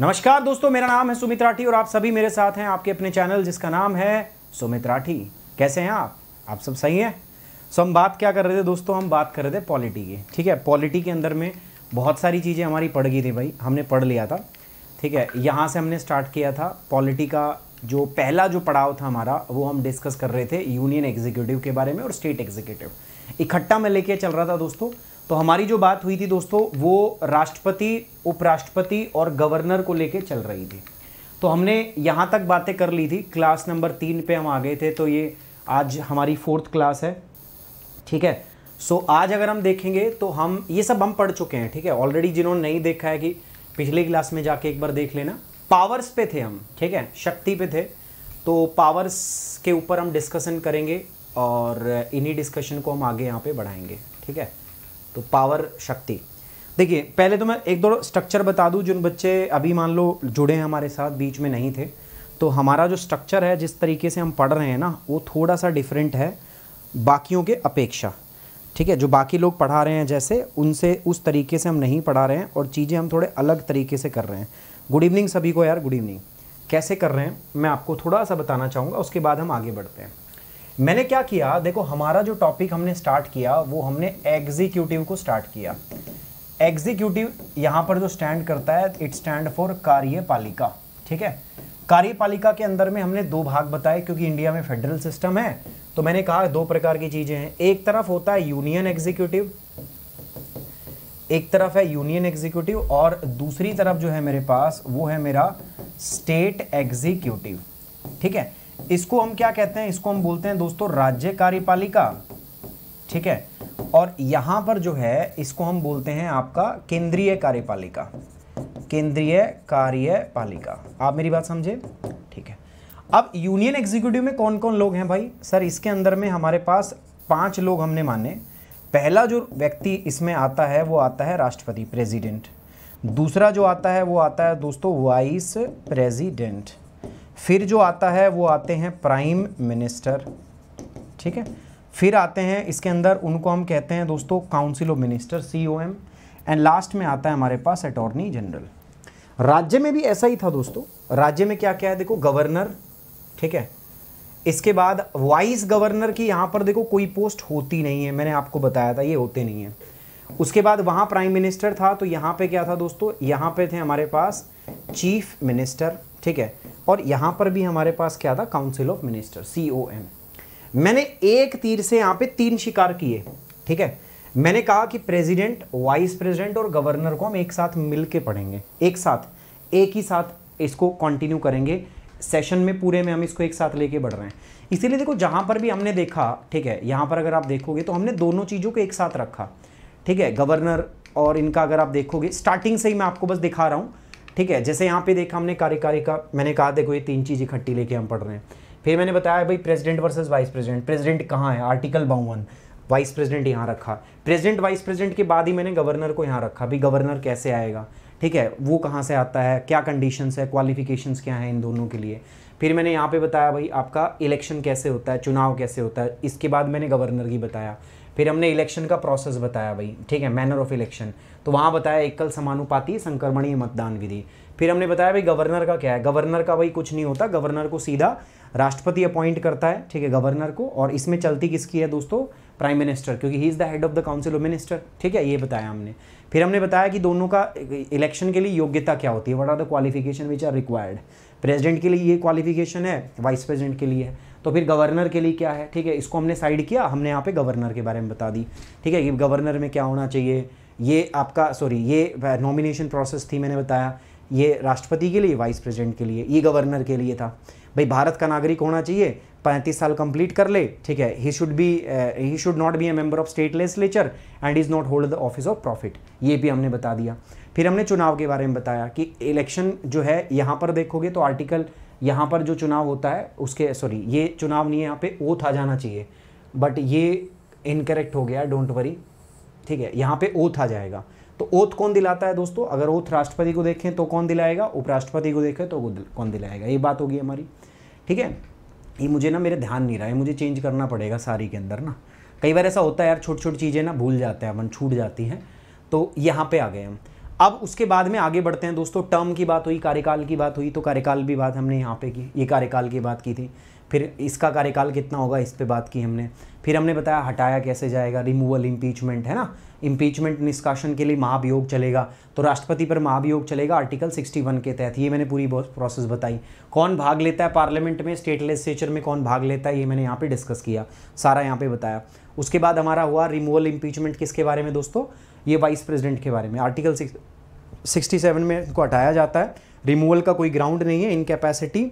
नमस्कार दोस्तों मेरा नाम है सुमित राठी और आप सभी मेरे साथ हैं आपके अपने चैनल जिसका नाम है सुमित राठी कैसे हैं आप आप सब सही हैं सो हम बात क्या कर रहे थे दोस्तों हम बात कर रहे थे पॉलिटी की ठीक है पॉलिटी के अंदर में बहुत सारी चीज़ें हमारी पड़ गई थी भाई हमने पढ़ लिया था ठीक है यहाँ से हमने स्टार्ट किया था पॉलिटी का जो पहला जो पड़ाव था हमारा वो हम डिस्कस कर रहे थे यूनियन एग्जीक्यूटिव के बारे में और स्टेट एग्जीक्यूटिव इकट्ठा में लेके चल रहा था दोस्तों तो हमारी जो बात हुई थी दोस्तों वो राष्ट्रपति उपराष्ट्रपति और गवर्नर को लेके चल रही थी तो हमने यहाँ तक बातें कर ली थी क्लास नंबर तीन पे हम आ गए थे तो ये आज हमारी फोर्थ क्लास है ठीक है सो so, आज अगर हम देखेंगे तो हम ये सब हम पढ़ चुके हैं ठीक है ऑलरेडी जिन्होंने नहीं देखा है कि पिछले क्लास में जाके एक बार देख लेना पावर्स पे थे हम ठीक है शक्ति पे थे तो पावर्स के ऊपर हम डिस्कशन करेंगे और इन्हीं डिस्कशन को हम आगे यहाँ पे बढ़ाएंगे ठीक है तो पावर शक्ति देखिए पहले तो मैं एक दो स्ट्रक्चर बता दूं जिन बच्चे अभी मान लो जुड़े हैं हमारे साथ बीच में नहीं थे तो हमारा जो स्ट्रक्चर है जिस तरीके से हम पढ़ रहे हैं ना वो थोड़ा सा डिफरेंट है बाकियों के अपेक्षा ठीक है जो बाकी लोग पढ़ा रहे हैं जैसे उनसे उस तरीके से हम नहीं पढ़ा रहे हैं और चीज़ें हम थोड़े अलग तरीके से कर रहे हैं गुड इवनिंग सभी को यार गुड इवनिंग कैसे कर रहे हैं मैं आपको थोड़ा सा बताना चाहूँगा उसके बाद हम आगे बढ़ते हैं मैंने क्या किया देखो हमारा जो टॉपिक हमने स्टार्ट किया वो हमने एग्जीक्यूटिव को स्टार्ट किया एग्जीक्यूटिव यहाँ पर जो स्टैंड करता है इट स्टैंड फॉर कार्यपालिका ठीक है कार्यपालिका के अंदर में हमने दो भाग बताए क्योंकि इंडिया में फेडरल सिस्टम है तो मैंने कहा दो प्रकार की चीज़ें हैं एक तरफ होता है यूनियन एग्जीक्यूटिव एक तरफ है यूनियन एग्जीक्यूटिव और दूसरी तरफ जो है मेरे पास वो है मेरा स्टेट एग्जीक्यूटिव ठीक है इसको हम क्या कहते हैं इसको हम बोलते हैं दोस्तों राज्य कार्यपालिका ठीक है और यहां पर जो है इसको हम बोलते हैं आपका केंद्रीय कार्यपालिका केंद्रीय कार्यपालिका आप मेरी बात समझे ठीक है अब यूनियन एग्जीक्यूटिव में कौन कौन लोग हैं भाई सर इसके अंदर में हमारे पास पांच लोग हमने माने पहला जो व्यक्ति इसमें आता है वो आता है राष्ट्रपति प्रेसिडेंट दूसरा जो आता है वो आता है दोस्तों वाइस प्रेसिडेंट फिर जो आता है वो आते हैं प्राइम मिनिस्टर ठीक है फिर आते हैं इसके अंदर उनको हम कहते हैं दोस्तों council of minister C O M and last में आता है हमारे पास अटॉर्नी जनरल राज्य में भी ऐसा ही था दोस्तों राज्य में क्या क्या है देखो गवर्नर ठीक है इसके बाद वाइस गवर्नर की यहाँ पर देखो कोई पोस्ट होती नहीं है मैंने आपको बताया था ये होते नहीं है उसके बाद वहाँ प्राइम मिनिस्टर था तो यहाँ पे क्या था दोस्तों यहाँ पे थे हमारे पास चीफ मिनिस्टर ठीक है और यहाँ पर भी हमारे पास क्या था council of minister C O M मैंने एक तीर से यहाँ पे तीन शिकार किए ठीक है मैंने कहा कि प्रेसिडेंट वाइस प्रेसिडेंट और गवर्नर को हम एक साथ मिल के पढ़ेंगे एक साथ एक ही साथ इसको कंटिन्यू करेंगे सेशन में पूरे में हम इसको एक साथ लेके बढ़ रहे हैं इसीलिए देखो जहाँ पर भी हमने देखा ठीक है यहाँ पर अगर आप देखोगे तो हमने दोनों चीज़ों को एक साथ रखा ठीक है गवर्नर और इनका अगर आप देखोगे स्टार्टिंग से ही मैं आपको बस दिखा रहा हूँ ठीक है जैसे यहाँ पे देखा हमने कार्यकारी का मैंने कहा देखो ये तीन चीज़ इकट्ठी लेके हम पढ़ रहे हैं फिर मैंने बताया भाई president versus vice president president कहाँ है आर्टिकल बावन वाइस प्रेसिडेंट यहाँ रखा प्रेसिडेंट वाइस प्रेसिडेंट के बाद ही मैंने गवर्नर को यहाँ रखा भाई गवर्नर कैसे आएगा ठीक है वो कहाँ से आता है क्या कंडीशंस है क्वालिफिकेशंस क्या हैं इन दोनों के लिए फिर मैंने यहाँ पे बताया भाई आपका इलेक्शन कैसे होता है चुनाव कैसे होता है इसके बाद मैंने गवर्नर की बताया फिर हमने इलेक्शन का प्रोसेस बताया भाई ठीक है मैनर ऑफ इलेक्शन तो वहाँ बताया एकल समानुपाती संक्रमणीय मतदान विधि फिर हमने बताया भाई गवर्नर का क्या है गवर्नर का भाई कुछ नहीं होता गवर्नर को सीधा राष्ट्रपति अपॉइंट करता है ठीक है गवर्नर को और इसमें चलती किसकी है दोस्तों प्राइम मिनिस्टर क्योंकि he is the head of the council of minister ठीक है ये बताया हमने फिर हमने बताया कि दोनों का इलेक्शन के लिए योग्यता क्या होती है what are the qualification which are required president के लिए ये क्वालिफिकेशन है वाइस प्रेजिडेंट के लिए है तो फिर गवर्नर के लिए क्या है ठीक है इसको हमने साइड किया हमने यहाँ पे गवर्नर के बारे में बता दी ठीक है कि गवर्नर में क्या होना चाहिए ये आपका सॉरी ये नॉमिनेशन प्रोसेस थी मैंने बताया ये राष्ट्रपति के लिए वाइस प्रेसिडेंट के लिए ये गवर्नर के लिए था भाई भारत का नागरिक होना चाहिए पैंतीस साल कंप्लीट कर ले ठीक है he should be he should not be a member of state legislature and is not hold the office of profit ये भी हमने बता दिया फिर हमने चुनाव के बारे में बताया कि इलेक्शन जो है यहाँ पर देखोगे तो आर्टिकल यहाँ पर जो चुनाव होता है उसके सॉरी ये चुनाव नहीं है यहाँ पे ओथ आ जाना चाहिए बट ये इनकरेक्ट हो गया डोंट वरी ठीक है यहाँ पे ओथ आ जाएगा तो ओथ कौन दिलाता है दोस्तों अगर ओथ राष्ट्रपति को देखें तो कौन दिलाएगा उपराष्ट्रपति को देखें तो कौन दिलाएगा ये बात होगी हमारी ठीक है ये मुझे ना मेरे ध्यान नहीं रहा है मुझे चेंज करना पड़ेगा सारी के अंदर ना कई बार ऐसा होता है यार छोटी छोटी चीज़ें ना भूल जाते हैं अपन छूट जाती हैं तो यहाँ पे आ गए हम अब उसके बाद में आगे बढ़ते हैं दोस्तों टर्म की बात हुई कार्यकाल की बात हुई तो कार्यकाल भी बात हमने यहाँ पे की ये कार्यकाल की बात की थी फिर इसका कार्यकाल कितना होगा इस पर बात की हमने फिर हमने बताया हटाया कैसे जाएगा रिमूवल इम्पीचमेंट है ना इम्पीचमेंट निष्कासन के लिए महाभियोग चलेगा तो राष्ट्रपति पर महाभियोग चलेगा आर्टिकल 61 के तहत ये मैंने पूरी प्रोसेस बताई कौन भाग लेता है पार्लियामेंट में स्टेट लेजिस्लेचर में कौन भाग लेता है ये मैंने यहाँ पर डिस्कस किया सारा यहाँ पर बताया उसके बाद हमारा हुआ रिमूवल इम्पीचमेंट किसके बारे में दोस्तों ये वाइस प्रेसिडेंट के बारे में आर्टिकल सिक्सटी सेवन में इनको हटाया जाता है रिमूवल का कोई ग्राउंड नहीं है इनकेपेसिटी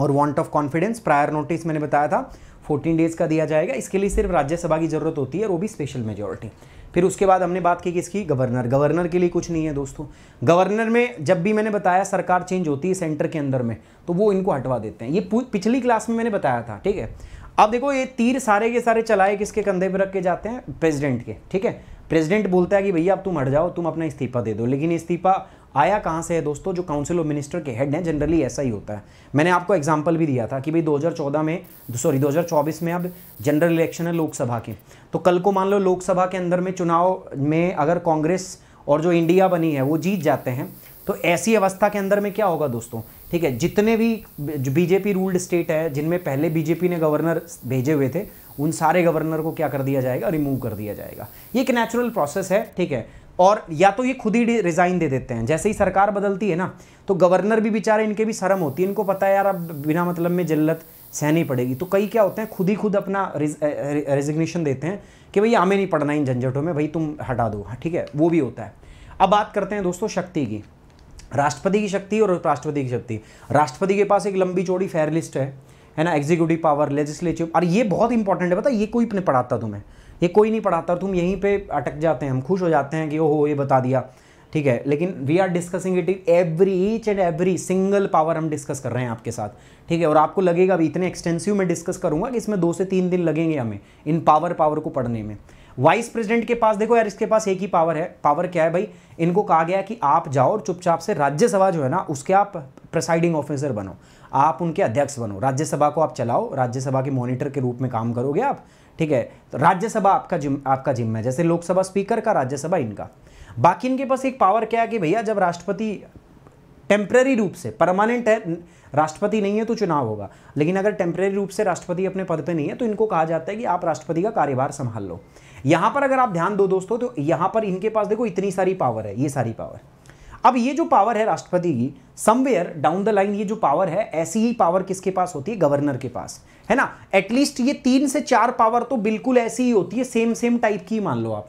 और want of confidence prior notice मैंने बताया था फोर्टीन डेज़ का दिया जाएगा इसके लिए सिर्फ राज्यसभा की ज़रूरत होती है और वो भी स्पेशल मेजोरिटी फिर उसके बाद हमने बात की किसकी गवर्नर गवर्नर के लिए कुछ नहीं है दोस्तों गवर्नर में जब भी मैंने बताया सरकार चेंज होती है सेंटर के अंदर में तो वो इनको हटवा देते हैं ये पिछली क्लास में मैंने बताया था ठीक है अब देखो ये तीर सारे के सारे चलाए किसके कंधे पर रख के जाते हैं प्रेसिडेंट के ठीक है प्रेसिडेंट बोलता है कि भैया अब तुम हट जाओ तुम अपना इस्तीफा दे दो लेकिन इस्तीफा आया कहाँ से है दोस्तों जो काउंसिल ऑफ मिनिस्टर के हेड हैं जनरली ऐसा ही होता है मैंने आपको एग्जांपल भी दिया था कि भाई 2014 में सॉरी 2024 में अब जनरल इलेक्शन है लोकसभा के तो कल को मान लो लोकसभा के अंदर में चुनाव में अगर कांग्रेस और जो इंडिया बनी है वो जीत जाते हैं तो ऐसी अवस्था के अंदर में क्या होगा दोस्तों ठीक है जितने भी बीजेपी रूल्ड स्टेट है जिनमें पहले बीजेपी ने गवर्नर भेजे हुए थे उन सारे गवर्नर को क्या कर दिया जाएगा रिमूव कर दिया जाएगा ये एक नेचुरल प्रोसेस है ठीक है और या तो ये खुद ही रिज़ाइन दे देते हैं जैसे ही सरकार बदलती है ना तो गवर्नर भी बेचारे इनके भी शर्म होती है इनको पता है यार अब बिना मतलब में जल्लत सहनी पड़ेगी तो कई क्या होते हैं खुद ही खुद अपना रेजिग्नेशन देते हैं कि भाई हमें नहीं पढ़ना इन झंझटों में भाई तुम हटा दो ठीक है वो भी होता है अब बात करते हैं दोस्तों शक्ति की राष्ट्रपति की शक्ति और उपराष्ट्रपति की शक्ति राष्ट्रपति के पास एक लंबी चौड़ी फेयर लिस्ट है है ना एग्जीक्यूटिव पावर लेजिस्लेटिव और ये बहुत इंपॉर्टेंट है पता ये कोई अपने पढ़ाता तुम्हें ये कोई नहीं पढ़ाता और तुम यहीं पे अटक जाते हैं हम खुश हो जाते हैं कि ओहो ये बता दिया ठीक है लेकिन we are discussing it every each and every single power हम डिस्कस कर रहे हैं आपके साथ ठीक है और आपको लगेगा अभी इतने एक्सटेंसिव में डिस्कस करूंगा कि इसमें दो से तीन दिन लगेंगे हमें इन पावर पावर को पढ़ने में वाइस प्रेसिडेंट के पास देखो यार इसके पास एक ही पावर है पावर क्या है भाई इनको कहा गया कि आप जाओ और चुपचाप से राज्यसभा जो है ना उसके आप प्रेसाइडिंग ऑफिसर बनो आप उनके अध्यक्ष बनो राज्यसभा को आप चलाओ राज्यसभा के मॉनिटर के रूप में काम करोगे आप ठीक है तो राज्यसभा आपका जिम आपका जिम है जैसे लोकसभा स्पीकर का राज्यसभा इनका बाकी इनके पास एक पावर क्या है कि भैया जब राष्ट्रपति टेम्प्रेरी रूप से परमानेंट है राष्ट्रपति नहीं है तो चुनाव होगा लेकिन अगर टेम्प्रेरी रूप से राष्ट्रपति अपने पद पर नहीं है तो इनको कहा जाता है कि आप राष्ट्रपति का कार्यभार संभाल लो यहां पर अगर आप ध्यान दो दोस्तों तो यहां पर इनके पास देखो इतनी सारी पावर है ये सारी पावर अब ये जो पावर है राष्ट्रपति की समवेयर डाउन द लाइन ये जो पावर है ऐसी ही पावर किसके पास होती है गवर्नर के पास है ना एटलीस्ट ये तीन से चार पावर तो बिल्कुल ऐसी ही होती है सेम सेम टाइप की मान लो आप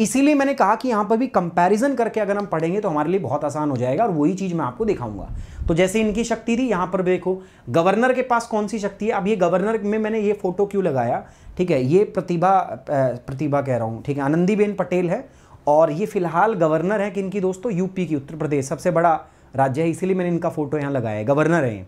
इसीलिए मैंने कहा कि यहाँ पर भी कंपैरिजन करके अगर हम पढ़ेंगे तो हमारे लिए बहुत आसान हो जाएगा और वही चीज़ मैं आपको दिखाऊंगा तो जैसे इनकी शक्ति थी यहाँ पर देखो गवर्नर के पास कौन सी शक्ति है अब ये गवर्नर में मैंने ये फोटो क्यों लगाया ठीक है ये प्रतिभा प्रतिभा कह रहा हूँ ठीक है आनंदीबेन पटेल है और ये फिलहाल गवर्नर है कि इनकी दोस्तों यूपी की उत्तर प्रदेश सबसे बड़ा राज्य है इसीलिए मैंने इनका फोटो यहाँ लगाया है गवर्नर है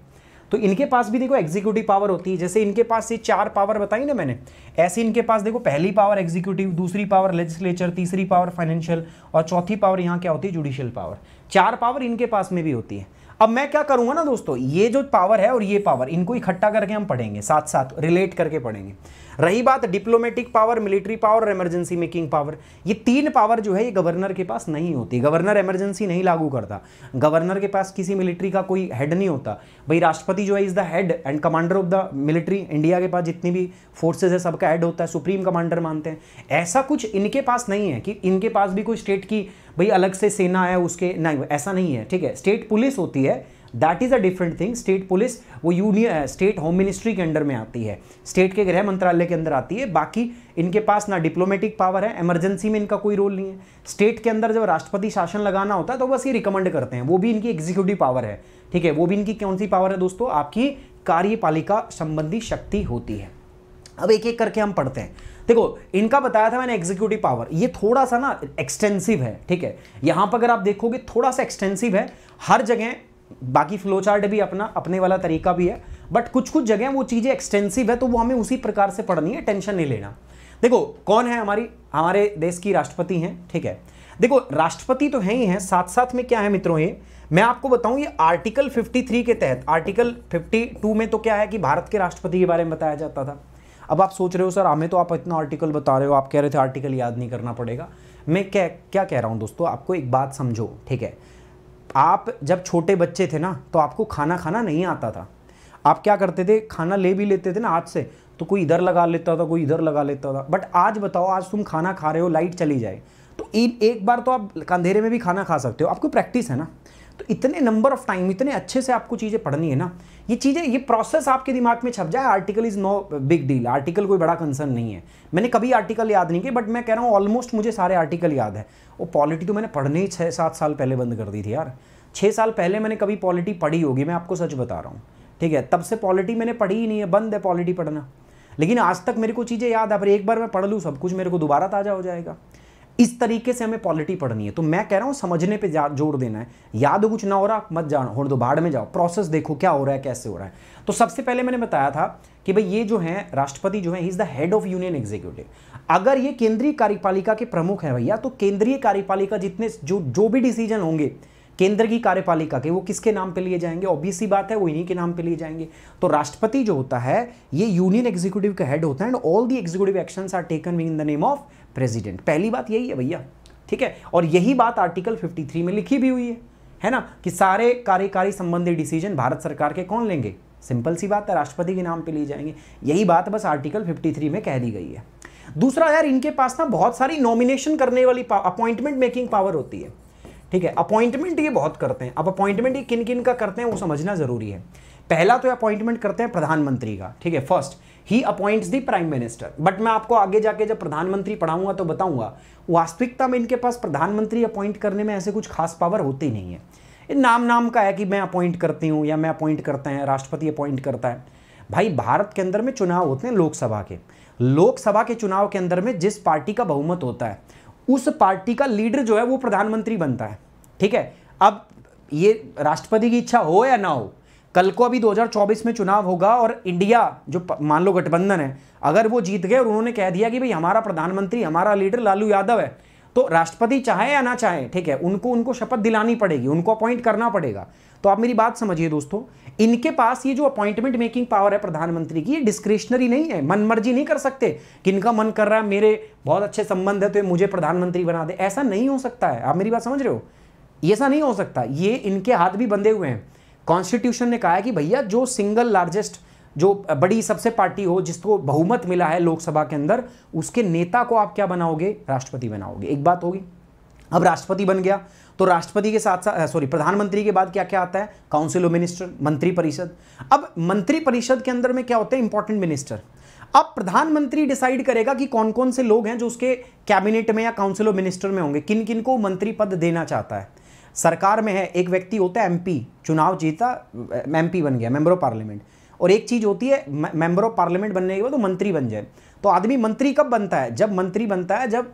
तो इनके पास भी देखो एग्जीक्यूटिव पावर होती है जैसे इनके पास ये चार पावर बताई ना मैंने ऐसे इनके पास देखो पहली पावर एग्जीक्यूटिव दूसरी पावर लेजिस्लेचर तीसरी पावर फाइनेंशियल और चौथी पावर यहाँ क्या होती है जुडिशियल पावर चार पावर इनके पास में भी होती है अब मैं क्या करूंगा ना दोस्तों ये जो पावर है और ये पावर इनको इकट्ठा करके हम पढ़ेंगे साथ साथ रिलेट करके पढ़ेंगे रही बात डिप्लोमेटिक पावर मिलिट्री पावर और इमरजेंसी मेकिंग पावर ये तीन पावर जो है ये गवर्नर के पास नहीं होती गवर्नर इमरजेंसी नहीं लागू करता गवर्नर के पास किसी मिलिट्री का कोई हेड नहीं होता भाई राष्ट्रपति जो है is the head and commander of the military India के पास जितनी भी फोर्सेज है सबका हेड होता है सुप्रीम कमांडर मानते हैं ऐसा कुछ इनके पास नहीं है कि इनके पास भी कोई स्टेट की भाई अलग से सेना है उसके नहीं ऐसा नहीं है ठीक है स्टेट पुलिस होती है that is a different thing state police वो यूनियन स्टेट होम मिनिस्ट्री के अंडर में आती है स्टेट के गृह मंत्रालय के अंदर आती है बाकी इनके पास ना डिप्लोमेटिक पावर है इमरजेंसी में इनका कोई रोल नहीं है स्टेट के अंदर जब राष्ट्रपति शासन लगाना होता है तो बस ये रिकमेंड करते हैं वो भी इनकी एग्जीक्यूटिव पावर है ठीक है वो भी इनकी कौन सी पावर है दोस्तों आपकी कार्यपालिका संबंधी शक्ति होती है अब एक एक करके हम पढ़ते हैं देखो इनका बताया था मैंने एग्जीक्यूटिव पावर ये थोड़ा सा ना एक्सटेंसिव है ठीक है यहां पर अगर आप देखोगे थोड़ा सा एक्सटेंसिव है हर जगह बाकी फ्लो चार्ट भी अपना अपने वाला तरीका भी है बट कुछ कुछ जगह वो चीज़ें एक्सटेंसिव है तो वो हमें उसी प्रकार से पढ़नी है टेंशन नहीं लेना देखो कौन है हमारी हमारे देश की राष्ट्रपति हैं ठीक है देखो राष्ट्रपति तो है ही हैं साथ साथ में क्या है मित्रों ये मैं आपको बताऊं ये आर्टिकल 53 के तहत आर्टिकल 52 में तो क्या है कि भारत के राष्ट्रपति के बारे में बताया जाता था अब आप सोच रहे हो सर हमें तो आप इतना आर्टिकल बता रहे हो आप कह रहे थे आर्टिकल याद नहीं करना पड़ेगा मैं क्या क्या कह रहा हूँ दोस्तों आपको एक बात समझो ठीक है आप जब छोटे बच्चे थे ना तो आपको खाना खाना नहीं आता था आप क्या करते थे खाना ले भी लेते थे ना हाथ से तो कोई इधर लगा लेता था कोई इधर लगा लेता था बट आज बताओ आज तुम खाना खा रहे हो लाइट चली जाए तो एक बार तो आप अंधेरे में भी खाना खा सकते हो आपको प्रैक्टिस है ना तो इतने नंबर ऑफ टाइम इतने अच्छे से आपको चीज़ें पढ़नी है ना ये चीज़ें ये प्रोसेस आपके दिमाग में छप जाए article is no big deal article कोई बड़ा कंसर्न नहीं है मैंने कभी आर्टिकल याद नहीं किया बट मैं कह रहा हूँ ऑलमोस्ट मुझे सारे आर्टिकल याद है वो पॉलिटी तो मैंने पढ़ने ही छः सात साल पहले बंद कर दी थी यार छः साल पहले मैंने कभी पॉलिटी पढ़ी होगी मैं आपको सच बता रहा हूँ ठीक है तब से पॉलिटी मैंने पढ़ी ही नहीं है बंद है पॉलिटी पढ़ना लेकिन आज तक मेरे को चीज़ें याद है पर एक बार मैं पढ़ लूँ सब कुछ मेरे को दोबारा ताज़ा हो जाएगा इस तरीके से हमें पॉलिटी पढ़नी है तो मैं कह रहा हूं समझने पे जोर देना है याद कुछ ना हो रहा मत जानो हो दो बाढ़ में जाओ प्रोसेस देखो क्या हो रहा है कैसे हो रहा है तो सबसे पहले मैंने बताया था कि भाई ये जो है राष्ट्रपति जो है is the head of union executive अगर ये केंद्रीय कार्यपालिका के प्रमुख है भैया तो केंद्रीय कार्यपालिका जितने जो जो भी डिसीजन होंगे केंद्र की कार्यपालिका के वो किसके नाम पे लिए जाएंगे ऑब्वियसली सी बात है वो इन्हीं के नाम पे लिए जाएंगे तो राष्ट्रपति जो होता है ये यूनियन एग्जीक्यूटिव का हेड होता है and all the executive actions are taken in the name of president पहली बात यही है भैया ठीक है और यही बात आर्टिकल 53 में लिखी भी हुई है है ना कि सारे कार्यकारी संबंधी डिसीजन भारत सरकार के कौन लेंगे सिंपल सी बात है राष्ट्रपति के नाम पे लिए जाएंगे यही बात बस आर्टिकल 53 में कह दी गई है दूसरा यार इनके पास ना बहुत सारी नॉमिनेशन करने वाली अपॉइंटमेंट मेकिंग पावर होती है ठीक है अपॉइंटमेंट ये बहुत करते हैं अब अपॉइंटमेंट ये किन किन का करते हैं वो समझना जरूरी है पहला तो अपॉइंटमेंट करते हैं प्रधानमंत्री का ठीक है first he appoints the prime minister but मैं आपको आगे जाके जब प्रधानमंत्री पढ़ाऊंगा तो बताऊंगा वास्तविकता में इनके पास प्रधानमंत्री अपॉइंट करने में ऐसे कुछ खास पावर होती नहीं है नाम नाम का है कि मैं अपॉइंट करती हूँ या मैं अपॉइंट करते हैं राष्ट्रपति अपॉइंट करता है भाई भारत के अंदर में चुनाव होते हैं लोकसभा के लोकसभा के चुनाव के अंदर में जिस पार्टी का बहुमत होता है उस पार्टी का लीडर जो है वो प्रधानमंत्री बनता है ठीक है अब ये राष्ट्रपति की इच्छा हो या ना हो कल को अभी 2024 में चुनाव होगा और इंडिया जो मान लो गठबंधन है अगर वो जीत गए और उन्होंने कह दिया कि भाई हमारा प्रधानमंत्री हमारा लीडर लालू यादव है तो राष्ट्रपति चाहे या ना चाहे ठीक है उनको उनको शपथ दिलानी पड़ेगी उनको अपॉइंट करना पड़ेगा तो आप मेरी बात समझिए दोस्तों इनके पास ये जो अपॉइंटमेंट मेकिंग पावर है प्रधानमंत्री की ये डिस्क्रिशनरी नहीं है मनमर्जी नहीं कर सकते कि इनका मन कर रहा है मेरे बहुत अच्छे संबंध है तो मुझे प्रधानमंत्री बना दे ऐसा नहीं हो सकता है आप मेरी बात समझ रहे हो ऐसा नहीं हो सकता ये इनके हाथ भी बंधे हुए हैं कॉन्स्टिट्यूशन ने कहा है कि भैया जो सिंगल लार्जेस्ट जो बड़ी सबसे पार्टी हो जिसको बहुमत मिला है लोकसभा के अंदर उसके नेता को आप क्या बनाओगे राष्ट्रपति बनाओगे एक बात होगी अब राष्ट्रपति बन गया तो राष्ट्रपति के साथ साथ सॉरी प्रधानमंत्री के बाद क्या क्या आता है काउंसिल ऑफ मिनिस्टर मंत्री परिषद अब मंत्री परिषद के अंदर में क्या होते हैं इंपॉर्टेंट मिनिस्टर अब प्रधानमंत्री डिसाइड करेगा कि कौन कौन से लोग हैं जो उसके कैबिनेट में या काउंसिल ऑफ मिनिस्टर में होंगे किन किन को मंत्री पद देना चाहता है सरकार में है एक व्यक्ति होता है एमपी चुनाव जीता एमपी बन गया मेंबर ऑफ पार्लियामेंट और एक चीज़ होती है मेंबर ऑफ पार्लियामेंट बनने के बाद वो मंत्री बन जाए तो आदमी मंत्री कब बनता है जब मंत्री बनता है जब